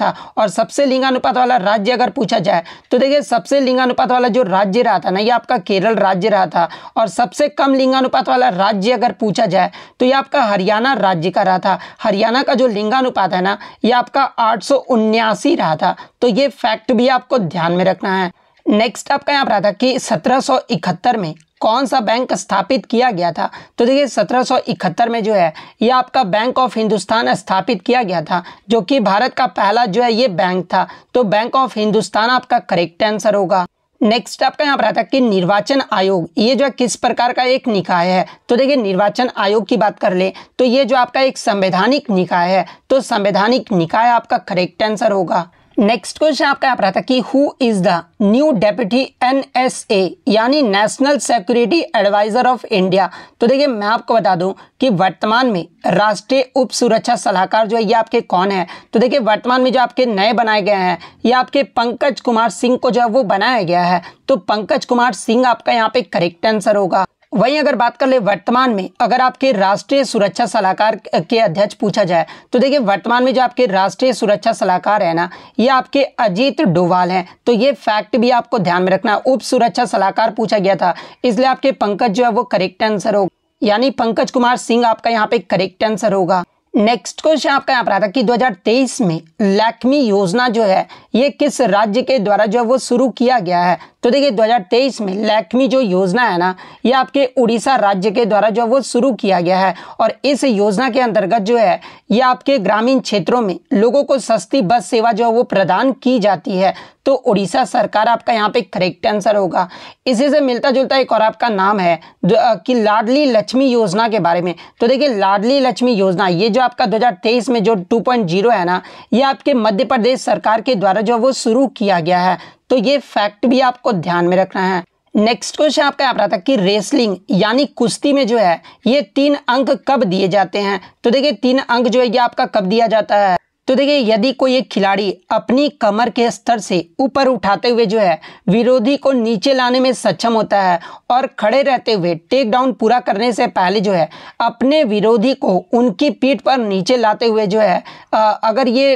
था और सबसे लिंगानुपात वाला राज्य अगर पूछा पूछा जाए तो देखिए सबसे लिंगानुपात वाला जो राज्य रहा था ना ये आपका केरल राज्य रहा था और सबसे कम लिंगानुपात वाला राज्य अगर पूछा जाए तो ये आपका हरियाणा राज्य का रहा था हरियाणा का जो लिंगानुपात है ना ये आपका आठ रहा था तो ये फैक्ट भी आपको ध्यान में रखना है नेक्स्ट आपका यहाँ पर आता कि 1771 में कौन सा बैंक स्थापित किया गया था तो देखिए सत्रह में जो है ये आपका बैंक ऑफ हिंदुस्तान स्थापित किया गया था जो कि भारत का पहला जो है ये बैंक था तो बैंक ऑफ हिंदुस्तान आपका करेक्ट आंसर होगा नेक्स्ट आपका यहाँ पर आता है कि निर्वाचन आयोग ये जो है किस प्रकार का एक निकाय है तो देखिए निर्वाचन आयोग की बात कर ले तो ये जो आपका एक संवैधानिक निकाय है तो संवैधानिक निकाय आपका करेक्ट आंसर होगा नेक्स्ट क्वेश्चन आपका यहाँ पर आता कि who is the new deputy NSA यानी national security adviser of India तो देखिए मैं आपको बता दूं कि वर्तमान में राष्ट्रीय उप सुरक्षा सलाहकार जो है ये आपके कौन है तो देखिए वर्तमान में जो आपके नए बनाए गए हैं ये आपके पंकज कुमार सिंह को जो है वो बनाया गया है तो पंकज कुमार सिंह आपका यहाँ पे करेक्ट आंसर होगा वहीं अगर बात कर ले वर्तमान में अगर आपके राष्ट्रीय सुरक्षा सलाहकार के अध्यक्ष पूछा जाए तो देखिए वर्तमान में जो आपके राष्ट्रीय सुरक्षा सलाहकार है ना ये आपके अजीत डोवाल हैं तो ये फैक्ट भी आपको ध्यान में रखना उप सुरक्षा सलाहकार पूछा गया था इसलिए आपके पंकज जो है वो करेक्ट आंसर होगा यानी पंकज कुमार सिंह आपका यहाँ पे करेक्ट आंसर होगा नेक्स्ट क्वेश्चन आपका यहाँ पर आता कि 2023 में लैक्मी योजना जो है ये किस राज्य के द्वारा जो है वो शुरू किया गया है तो देखिए 2023 में लैक्मी जो योजना है ना ये आपके उड़ीसा राज्य के द्वारा जो है वो शुरू किया गया है और इस योजना के अंतर्गत जो है ये आपके ग्रामीण क्षेत्रों में लोगों को सस्ती बस सेवा जो है वो प्रदान की जाती है तो उड़ीसा सरकार आपका यहाँ पे करेक्ट आंसर होगा इसी से मिलता जुलता एक और आपका नाम है कि लाडली लक्ष्मी योजना के बारे में तो देखिए लाडली लक्ष्मी योजना ये जो आपका 2023 में जो 2.0 है ना ये आपके मध्य प्रदेश सरकार के द्वारा जो वो शुरू किया गया है तो ये फैक्ट भी आपको ध्यान में रखना है नेक्स्ट क्वेश्चन आपका आप रहा था कि रेसलिंग यानी कुश्ती में जो है ये तीन अंक कब दिए जाते हैं तो देखिए तीन अंक जो है ये आपका कब दिया जाता है तो देखिए यदि कोई एक खिलाड़ी अपनी कमर के स्तर से ऊपर उठाते हुए जो है विरोधी को नीचे लाने में सक्षम होता है और खड़े रहते हुए टेक डाउन पूरा करने से पहले जो है अपने विरोधी को उनकी पीठ पर नीचे लाते हुए जो है अगर ये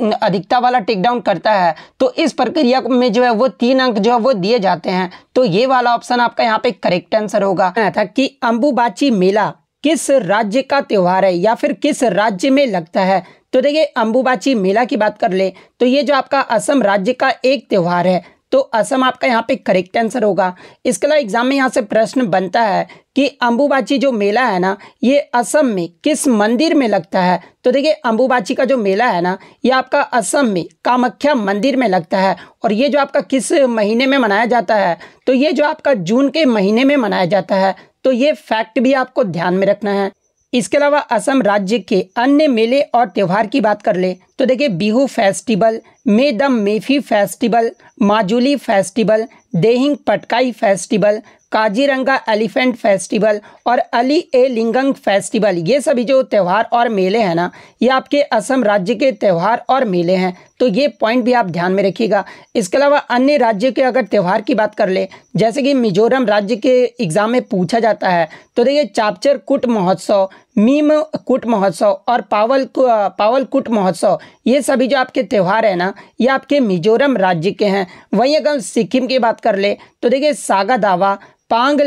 अधिकता वाला टेकडाउन करता है तो इस प्रक्रिया में जो है वो तीन अंक जो है वो दिए जाते हैं तो ये वाला ऑप्शन आपका यहाँ पे करेक्ट आंसर होगा था कि अंबुबाची मेला किस राज्य का त्यौहार है या फिर किस राज्य में लगता है तो देखिए अंबुबाची मेला की बात कर ले तो ये जो आपका असम राज्य का एक त्यौहार है तो असम आपका यहाँ पे करेक्ट आंसर होगा इसके अलावा एग्जाम में यहाँ से प्रश्न बनता है कि अंबुबाची जो मेला है ना ये असम में किस मंदिर में लगता है तो देखिए अंबुबाची का जो मेला है ना ये आपका असम में कामाख्या मंदिर में लगता है और ये जो आपका किस महीने में मनाया जाता है तो ये जो आपका जून के महीने में मनाया जाता है तो ये फैक्ट भी आपको ध्यान में रखना है इसके अलावा असम राज्य के अन्य मेले और त्यौहार की बात कर ले तो देखिए Bihu festival Me Dam Mephi festival Majuli festival Dehing Patkai festival Kaziranga elephant festival और अली ए लिंगंग फेस्टिवल ये सभी जो त्यौहार और मेले हैं ना ये आपके असम राज्य के त्यौहार और मेले हैं तो ये पॉइंट भी आप ध्यान में रखिएगा इसके अलावा अन्य राज्य के अगर त्यौहार की बात कर ले जैसे कि मिजोरम राज्य के एग्ज़ाम में पूछा जाता है तो देखिए चापचर कुट महोत्सव मीम कुट महोत्सव और पावल पावल कुट महोत्सव ये सभी जो आपके त्यौहार है ना ये आपके मिजोरम राज्य के हैं वहीं अगर सिक्किम की बात कर ले तो देखिए सागा दावा पांग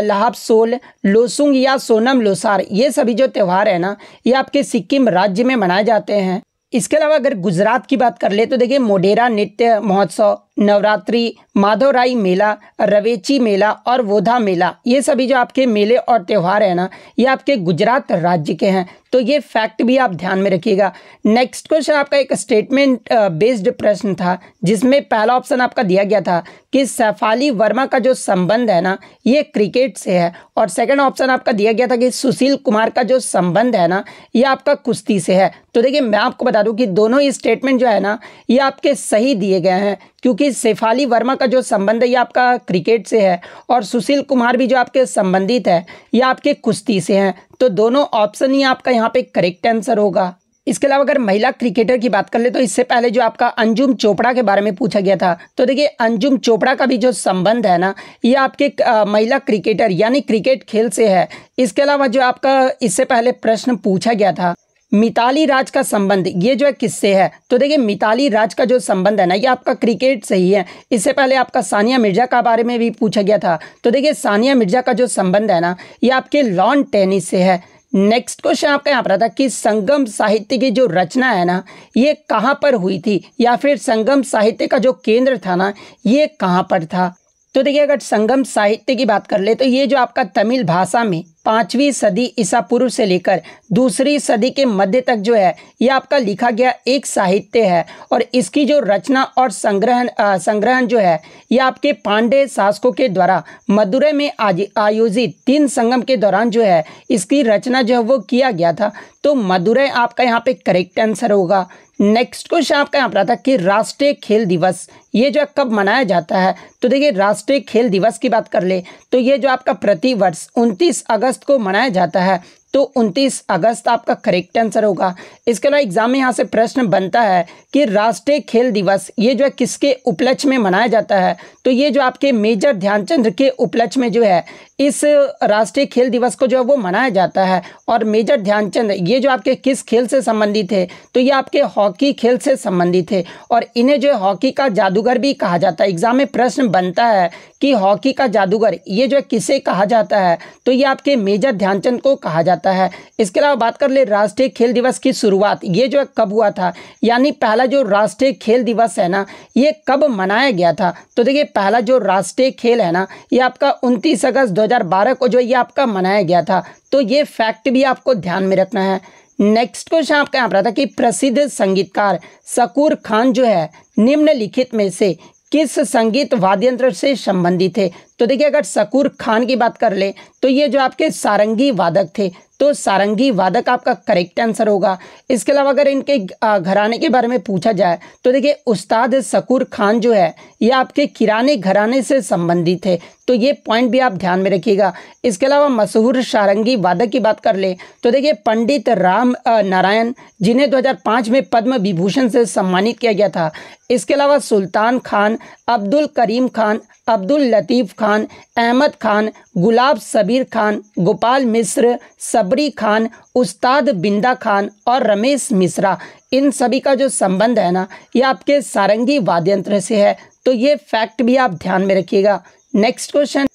लहाब सोल लोसुंग या सोनम लोसार ये सभी जो त्यौहार है ना ये आपके सिक्किम राज्य में मनाए जाते हैं इसके अलावा अगर गुजरात की बात कर ले तो देखिए मोडेरा नृत्य महोत्सव नवरात्रि माधवराई मेला रवेची मेला और वोधा मेला ये सभी जो आपके मेले और त्यौहार हैं ना ये आपके गुजरात राज्य के हैं तो ये फैक्ट भी आप ध्यान में रखिएगा नेक्स्ट क्वेश्चन आपका एक स्टेटमेंट बेस्ड प्रश्न था जिसमें पहला ऑप्शन आपका दिया गया था कि सैफाली वर्मा का जो संबंध है ना ये क्रिकेट से है और सेकंड ऑप्शन आपका दिया गया था कि सुशील कुमार का जो संबंध है ना ये आपका कुश्ती से है तो देखिए मैं आपको बता दूं कि दोनों ही स्टेटमेंट जो है ना ये आपके सही दिए गए हैं क्योंकि शेफाली वर्मा का जो संबंध है ये आपका क्रिकेट से है और सुशील कुमार भी जो आपके संबंधित है ये आपके कुश्ती से हैं तो दोनों ऑप्शन ही आपका यहाँ पे करेक्ट आंसर होगा इसके अलावा अगर महिला क्रिकेटर की बात कर ले तो इससे पहले जो आपका अंजुम चोपड़ा के बारे में पूछा गया था तो देखिए अंजुम चोपड़ा का भी जो संबंध है ना ये आपके महिला क्रिकेटर यानी क्रिकेट खेल से है इसके अलावा जो आपका इससे पहले प्रश्न पूछा गया था मिताली राज का संबंध ये जो है किससे है तो देखिए मिताली राज का जो संबंध है ना ये आपका क्रिकेट से ही है इससे पहले आपका सानिया मिर्जा का बारे में भी पूछा गया था तो देखिए सानिया मिर्जा का जो संबंध है ना ये आपके लॉन टेनिस से है नेक्स्ट क्वेश्चन आपका यहाँ पर था कि संगम साहित्य की जो रचना है ना ये कहाँ पर हुई थी या फिर संगम साहित्य का जो केंद्र था ना ये कहाँ पर था तो देखिए अगर संगम साहित्य की बात कर ले तो ये जो आपका तमिल भाषा में पाँचवीं सदी ईसा पूर्व से लेकर दूसरी सदी के मध्य तक जो है ये आपका लिखा गया एक साहित्य है और इसकी जो रचना और संग्रहण संग्रहण जो है ये आपके पांडे शासकों के द्वारा मदुरै में आयोजित तीन संगम के दौरान जो है इसकी रचना जो है वो किया गया था तो मदुरै आपका यहाँ पे करेक्ट आंसर होगा नेक्स्ट क्वेश्चन आपका यहाँ पर आता है कि राष्ट्रीय खेल दिवस ये जो है कब मनाया जाता है तो देखिए राष्ट्रीय खेल दिवस की बात कर ले तो ये जो आपका प्रति वर्ष उनतीस अगस्त को मनाया जाता है तो 29 अगस्त आपका करेक्ट आंसर होगा इसके अलावा एग्जाम में यहाँ से प्रश्न बनता है कि राष्ट्रीय खेल दिवस ये जो है किसके उपलक्ष्य में मनाया जाता है तो ये जो आपके मेजर ध्यानचंद के उपलक्ष्य में जो है इस राष्ट्रीय खेल दिवस को जो है वो मनाया जाता है और मेजर ध्यानचंद ये जो आपके किस खेल से संबंधित है तो ये आपके हॉकी खेल से संबंधित है और इन्हें जो है हॉकी का जादूगर भी कहा जाता है एग्जाम में प्रश्न बनता है कि हॉकी का जादूगर ये जो है किसे कहा जाता है तो ये आपके मेजर ध्यानचंद को कहा जाता है इसके अलावा बात कर ले राष्ट्रीय खेल दिवस की शुरुआत ये जो है कब हुआ था यानी पहला जो राष्ट्रीय खेल दिवस है ना ये कब मनाया गया था तो देखिए पहला जो राष्ट्रीय खेल है ना ये आपका 29 अगस्त 2012 को जो ये आपका मनाया गया था तो ये फैक्ट भी आपको ध्यान में रखना है नेक्स्ट क्वेश्चन आपका यहाँ पर आता कि प्रसिद्ध संगीतकार सकूर खान जो है निम्नलिखित में से किस संगीत वाद्यंत्र से संबंधित थे तो देखिए अगर सकूर खान की बात कर ले तो ये जो आपके सारंगी वादक थे तो सारंगी वादक आपका करेक्ट आंसर होगा इसके अलावा अगर इनके घराने के बारे में पूछा जाए तो देखिए उस्ताद सकूर खान जो है ये आपके किराने घराने से संबंधित है तो ये पॉइंट भी आप ध्यान में रखिएगा इसके अलावा मशहूर सारंगी वादक की बात कर ले तो देखिए पंडित राम नारायण जिन्हें 2005 में पद्म विभूषण से सम्मानित किया गया था इसके अलावा सुल्तान खान अब्दुल करीम खान अब्दुल लतीफ़ खान अहमद खान गुलाब सबीर खान गोपाल मिश्र सबरी खान उस्ताद बिंदा खान और रमेश मिश्रा इन सभी का जो संबंध है ना ये आपके सारंगी वाद्यंत्र से है तो ये फैक्ट भी आप ध्यान में रखिएगा नेक्स्ट क्वेश्चन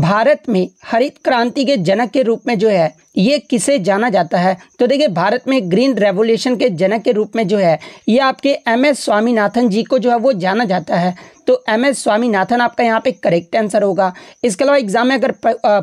भारत में हरित क्रांति के जनक के रूप में जो है ये किसे जाना जाता है तो देखिए भारत में ग्रीन रेवोल्यूशन के जनक के रूप में जो है ये आपके एम एस स्वामीनाथन जी को जो है वो जाना जाता है तो एम एस स्वामीनाथन आपका यहाँ पे करेक्ट आंसर होगा इसके अलावा एग्जाम में अगर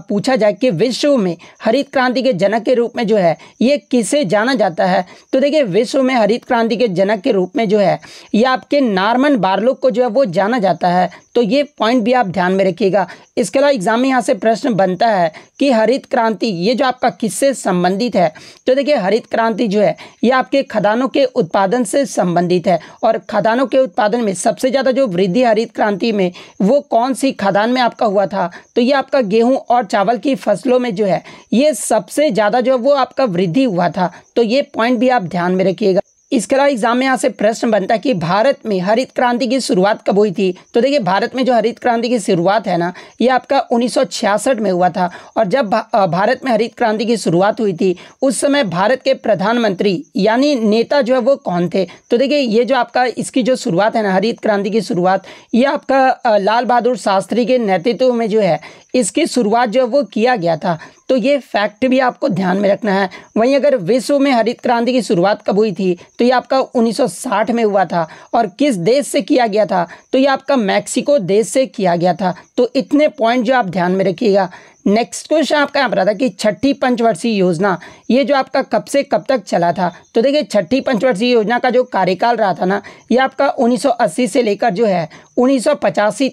पूछा जाए कि विश्व में हरित क्रांति के जनक के रूप में जो है ये किसे जाना जाता है तो देखिए विश्व में हरित क्रांति के जनक के रूप में जो है ये आपके नार्मन बारलोक को जो है वो जाना जाता है तो ये पॉइंट भी आप ध्यान में रखिएगा इसके अलावा एग्जाम में यहाँ से प्रश्न बनता है कि हरित क्रांति ये जो आपका किससे संबंधित है तो देखिए हरित क्रांति जो है ये आपके खदानों के उत्पादन से संबंधित है और खदानों के उत्पादन में सबसे ज़्यादा जो वृद्धि हरित क्रांति में वो कौन सी खदान में आपका हुआ था तो ये आपका गेहूं और चावल की फसलों में जो है ये सबसे ज़्यादा जो है वो आपका वृद्धि हुआ था तो ये पॉइंट भी आप ध्यान में रखिएगा इसके अलावा एग्जाम में यहाँ से प्रश्न बनता है कि भारत में हरित क्रांति की शुरुआत कब हुई थी तो देखिए भारत में जो हरित क्रांति की शुरुआत है ना ये आपका 1966 में हुआ था और जब भारत में हरित क्रांति की शुरुआत हुई थी उस समय भारत के प्रधानमंत्री यानी नेता जो है वो कौन थे तो देखिए ये जो आपका इसकी जो शुरुआत है ना हरित क्रांति की शुरुआत ये आपका लाल बहादुर शास्त्री के नेतृत्व में जो है इसकी शुरुआत जो है वो किया गया था तो ये फैक्ट भी आपको ध्यान में रखना है वहीं अगर विश्व में हरित क्रांति की शुरुआत कब हुई थी तो ये आपका 1960 में हुआ था और किस देश से किया गया था तो ये आपका मैक्सिको देश से किया गया था तो इतने पॉइंट जो आप ध्यान में रखिएगा नेक्स्ट क्वेश्चन आपका यहाँ पर था कि छठी पंचवर्षीय योजना ये जो आपका कब से कब तक चला था तो देखिए छठी पंचवर्षीय योजना का जो कार्यकाल रहा था ना ये आपका 1980 से लेकर जो है उन्नीस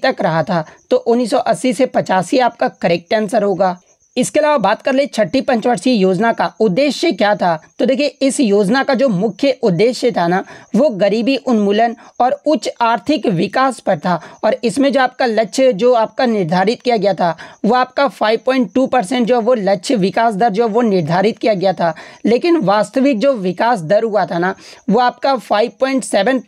तक रहा था तो 1980 से पचासी आपका करेक्ट आंसर होगा इसके अलावा बात कर ले छठी पंचवर्षीय योजना का उद्देश्य क्या था तो देखिए इस योजना का जो मुख्य उद्देश्य था ना वो गरीबी उन्मूलन और उच्च आर्थिक विकास पर था और इसमें जो आपका लक्ष्य जो आपका निर्धारित किया गया था वो आपका 5.2 परसेंट जो वो लक्ष्य विकास दर जो वो निर्धारित किया गया था लेकिन वास्तविक जो विकास दर हुआ था ना वो आपका फाइव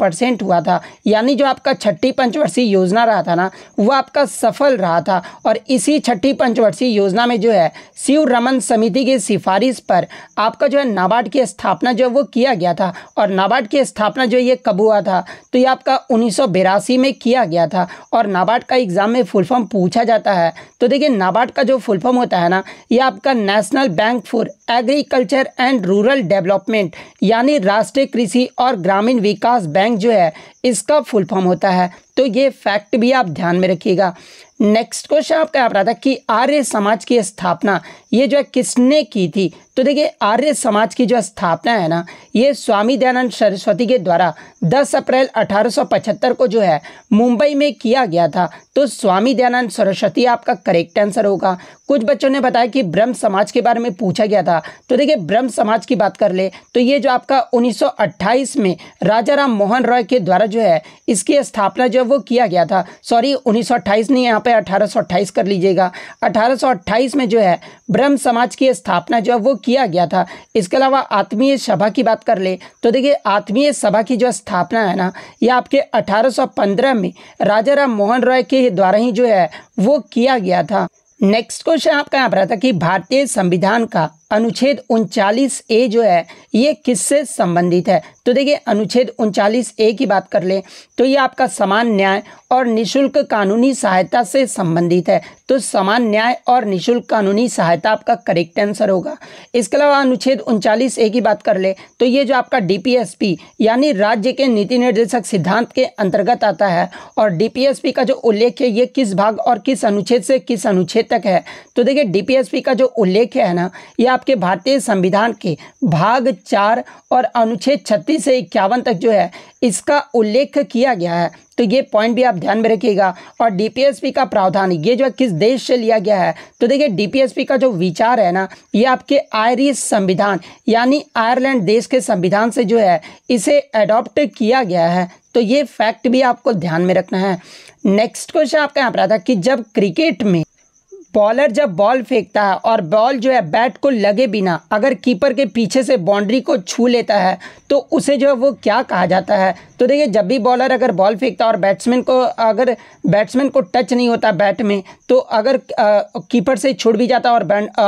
परसेंट हुआ था यानी जो आपका छठी पंचवर्षीय योजना रहा था ना वो आपका सफल रहा था और इसी छठी पंचवर्षीय योजना में जो है शिव रमन समिति की सिफारिश पर आपका जो है नाबार्ड की स्थापना जो है वो किया गया था और नाबार्ड की स्थापना जो ये कब हुआ था तो ये आपका उन्नीस में किया गया था और नाबार्ड का एग्ज़ाम में फुल फॉर्म पूछा जाता है तो देखिए नाबार्ड का जो फुल फॉर्म होता है ना ये आपका National Bank for Agriculture and Rural Development यानी राष्ट्रीय कृषि और ग्रामीण विकास बैंक जो है इसका फुल फॉर्म होता है तो ये फैक्ट भी आप ध्यान में रखिएगा नेक्स्ट क्वेश्चन आपका आप रहा था कि आर्य समाज की स्थापना ये जो है किसने की थी तो देखिए आर्य समाज की जो स्थापना है ना ये स्वामी दयानंद सरस्वती के द्वारा 10 अप्रैल 1875 को जो है मुंबई में किया गया था तो स्वामी दयानंद सरस्वती आपका करेक्ट आंसर होगा कुछ बच्चों ने बताया कि ब्रह्म समाज के बारे में पूछा गया था तो देखिए ब्रह्म समाज की बात कर ले तो ये जो आपका 1928 में राजा राम मोहन रॉय के द्वारा जो है इसकी स्थापना जो है वो किया गया था सॉरी उन्नीस नहीं यहाँ पर अठारह कर लीजिएगा अठारह में जो है ब्रह्म ब्रह्म समाज की स्थापना जो है वो किया गया था इसके अलावा आत्मीय सभा की बात कर ले तो देखिए आत्मीय सभा की जो स्थापना है ना ये आपके 1815 में राजा राम मोहन रॉय के द्वारा ही जो है वो किया गया था नेक्स्ट क्वेश्चन आपका यहाँ पर था कि भारतीय संविधान का अनुच्छेद उनचालीस ए जो है ये किससे संबंधित है तो देखिए अनुच्छेद उनचालीस ए की बात कर ले तो ये आपका समान न्याय और निशुल्क कानूनी सहायता से संबंधित है तो समान न्याय और निशुल्क कानूनी सहायता आपका करेक्ट आंसर होगा इसके अलावा अनुच्छेद उनचालीस ए की बात कर ले तो ये जो आपका डीपीएसपी यानी राज्य के नीति निर्देशक सिद्धांत के अंतर्गत आता है और डीपीएसपी का जो उल्लेख है ये किस भाग और किस अनुच्छेद से किस अनुच्छेद तक है तो देखिए डीपीएसपी का जो उल्लेख है ना यह आपके भारतीय संविधान के भाग चार और अनुच्छेद छत्तीस से इक्यावन तक जो है इसका उल्लेख किया गया है तो ये पॉइंट भी आप ध्यान में रखिएगा और डीपीएसपी का प्रावधान ये जो है किस देश से लिया गया है तो देखिए डीपीएसपी का जो विचार है ना ये आपके आयरिश संविधान यानी आयरलैंड देश के संविधान से जो है इसे एडॉप्ट किया गया है तो ये फैक्ट भी आपको ध्यान में रखना है नेक्स्ट क्वेश्चन आपका यहाँ पर आता कि जब क्रिकेट में बॉलर जब बॉल फेंकता है और बॉल जो है बैट को लगे बिना अगर कीपर के पीछे से बाउंड्री को छू लेता है तो उसे जो है वो क्या कहा जाता है तो देखिए जब भी बॉलर अगर बॉल फेंकता है और बैट्समैन को अगर बैट्समैन को टच नहीं होता बैट में तो अगर कीपर से छुड़ भी जाता है और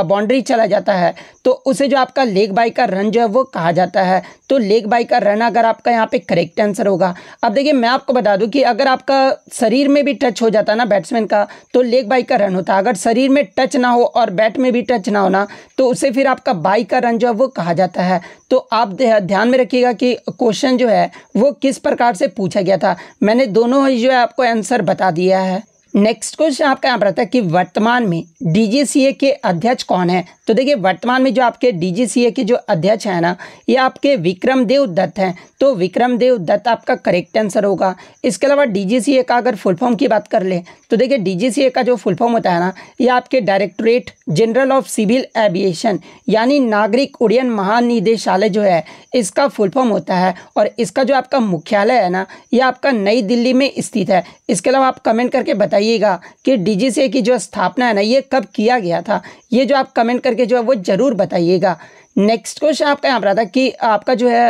बाउंड्री चला जाता है तो उसे जो आपका लेग बाई का रन जो है वो कहा जाता है तो लेग बाई का रन अगर आपका यहाँ पे करेक्ट आंसर होगा अब देखिए मैं आपको बता दूँ कि अगर आपका शरीर में भी टच हो जाता ना बैट्समैन का तो लेग बाई का रन होता है अगर शरीर में टच ना हो और बैट में भी टच ना होना तो उसे फिर आपका बाई का रन जो है वो कहा जाता है तो आप ध्यान में रखिएगा कि क्वेश्चन जो है वो किस प्रकार से पूछा गया था मैंने दोनों ही जो है आपको आंसर बता दिया है नेक्स्ट क्वेश्चन आपका यहाँ पर आता है कि वर्तमान में डीजीसीए के अध्यक्ष कौन है तो देखिए वर्तमान में जो आपके डीजीसीए के जो अध्यक्ष हैं ना ये आपके विक्रम देव दत्त हैं तो विक्रम देव दत्त आपका करेक्ट आंसर होगा इसके अलावा डीजीसीए का अगर फुल फॉर्म की बात कर ले तो देखिए डीजीसीए का जो फुल फॉर्म होता है ना ये आपके Directorate General of Civil Aviation यानी नागरिक उड्डयन महानिदेशालय जो है इसका फुल फॉर्म होता है और इसका जो आपका मुख्यालय है ना ये आपका नई दिल्ली में स्थित है इसके अलावा आप कमेंट करके बताइएगा कि डीजीसीए की जो स्थापना है ना ये कब किया गया था ये जो आप कमेंट करके करके जो है वो ज़रूर बताइएगा नेक्स्ट क्वेश्चन आपका यहाँ पर आता कि आपका जो है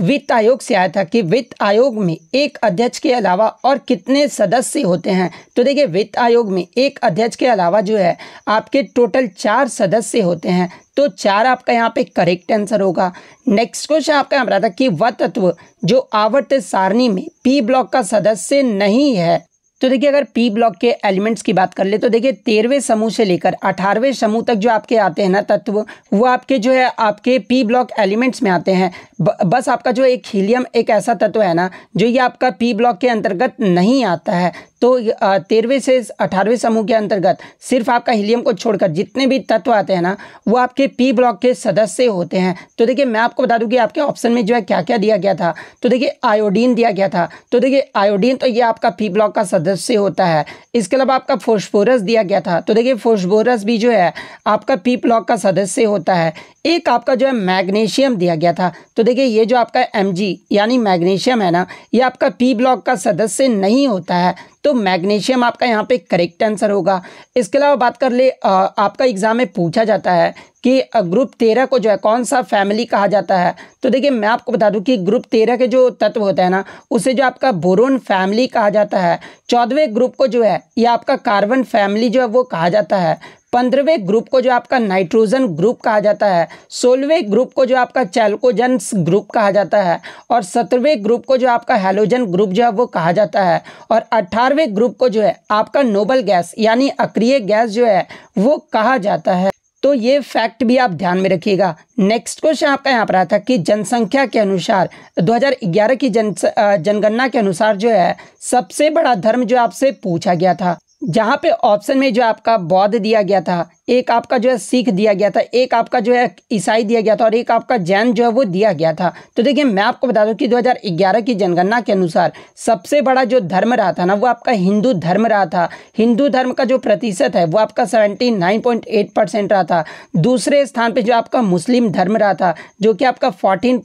वित्त आयोग से आया था कि वित्त आयोग में एक अध्यक्ष के अलावा और कितने सदस्य होते हैं तो देखिए वित्त आयोग में एक अध्यक्ष के अलावा जो है आपके टोटल चार सदस्य होते हैं तो चार आपका यहाँ पे करेक्ट आंसर होगा नेक्स्ट क्वेश्चन आपका यहाँ पर आता कि वह तत्व जो आवर्त सारणी में पी ब्लॉक का सदस्य नहीं है तो देखिए अगर पी ब्लॉक के एलिमेंट्स की बात कर ले तो देखिए तेरहवें समूह से लेकर अठारहवें समूह तक जो आपके आते हैं ना तत्व वो आपके जो है आपके पी ब्लॉक एलिमेंट्स में आते हैं ब, बस आपका जो एक हीलियम एक ऐसा तत्व है ना जो ये आपका पी ब्लॉक के अंतर्गत नहीं आता है तो तेरहवें से अठारहवें समूह के अंतर्गत सिर्फ आपका हीलियम को छोड़कर जितने भी तत्व आते हैं ना वो आपके पी ब्लॉक के सदस्य होते हैं तो देखिए मैं आपको बता दूं कि आपके ऑप्शन में जो है क्या क्या दिया गया था तो देखिए आयोडीन दिया गया था तो देखिए आयोडीन तो ये आपका पी ब्लॉक का सदस्य होता है इसके अलावा आपका फोस्फोरस दिया गया था तो देखिए फोस्फोरस भी जो है आपका पी ब्लॉक का सदस्य होता है एक आपका जो है मैग्नीशियम दिया गया था तो देखिए ये जो आपका एम यानी मैग्नीशियम है ना ये आपका पी ब्लॉक का सदस्य नहीं होता है तो मैग्नीशियम आपका यहाँ पे करेक्ट आंसर होगा इसके अलावा बात कर ले आपका एग्ज़ाम में पूछा जाता है कि ग्रुप तेरह को जो है कौन सा फैमिली कहा जाता है तो देखिए मैं आपको बता दूं कि ग्रुप तेरह के जो तत्व होता है ना उसे जो आपका बोरोन फैमिली कहा जाता है चौदहवें ग्रुप को जो है या आपका कार्बन फैमिली जो है वो कहा जाता है पंद्रहवें ग्रुप को जो आपका नाइट्रोजन ग्रुप कहा जाता है सोलहवें ग्रुप को जो आपका चैलकोजन ग्रुप कहा जाता है और सत्रहवें ग्रुप को जो आपका हेलोजन ग्रुप जो है वो कहा जाता है और अट्ठारहवें ग्रुप को जो है आपका नोबल गैस यानी अक्रिय गैस जो है वो कहा जाता है तो ये फैक्ट भी आप ध्यान में रखिएगा नेक्स्ट क्वेश्चन आपका यहाँ पर आया था कि जनसंख्या के अनुसार 2011 की जन जनगणना के अनुसार जो है सबसे बड़ा धर्म जो आपसे पूछा गया था जहाँ पे ऑप्शन में जो आपका बौद्ध दिया गया था एक आपका जो है सिख दिया गया था एक आपका जो है ईसाई दिया गया था और एक आपका जैन जो है वो दिया गया था तो देखिए मैं आपको बता दूं कि 2011 की जनगणना के अनुसार सबसे बड़ा जो धर्म रहा था ना वो आपका हिंदू धर्म रहा था हिंदू धर्म का जो प्रतिशत है वो आपका परसेंट रहा था दूसरे स्थान पर जो आपका मुस्लिम धर्म रहा था जो कि आपका फोर्टीन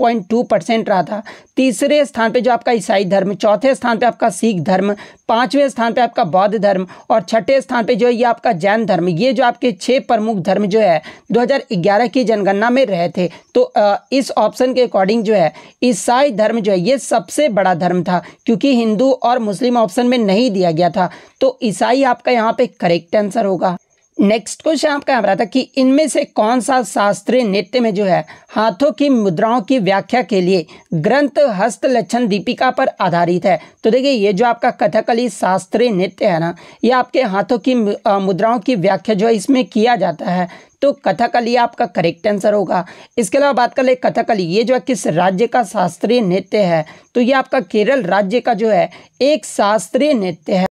रहा था तीसरे स्थान पर जो आपका ईसाई धर्म चौथे स्थान पर आपका सिख धर्म पाँचवें स्थान पर आपका बौद्ध धर्म और छठे स्थान पर जो ये आपका जैन धर्म ये जो आपके छः प्रमुख धर्म जो है 2011 की जनगणना में रहे थे तो इस ऑप्शन के अकॉर्डिंग जो है ईसाई धर्म जो है ये सबसे बड़ा धर्म था क्योंकि हिंदू और मुस्लिम ऑप्शन में नहीं दिया गया था तो ईसाई आपका यहाँ पे करेक्ट आंसर होगा नेक्स्ट क्वेश्चन आपका आ रहा था कि इनमें से कौन सा शास्त्रीय नृत्य में जो है हाथों की मुद्राओं की व्याख्या के लिए ग्रंथ हस्त लक्षण दीपिका पर आधारित है तो देखिए ये जो आपका कथकली शास्त्रीय नृत्य है ना ये आपके हाथों की मुद्राओं की व्याख्या जो है इसमें किया जाता है तो कथकली आपका करेक्ट आंसर होगा इसके अलावा बात कर ले कथकली ये जो है किस राज्य का शास्त्रीय नृत्य है तो ये आपका केरल राज्य का जो है एक शास्त्रीय नृत्य है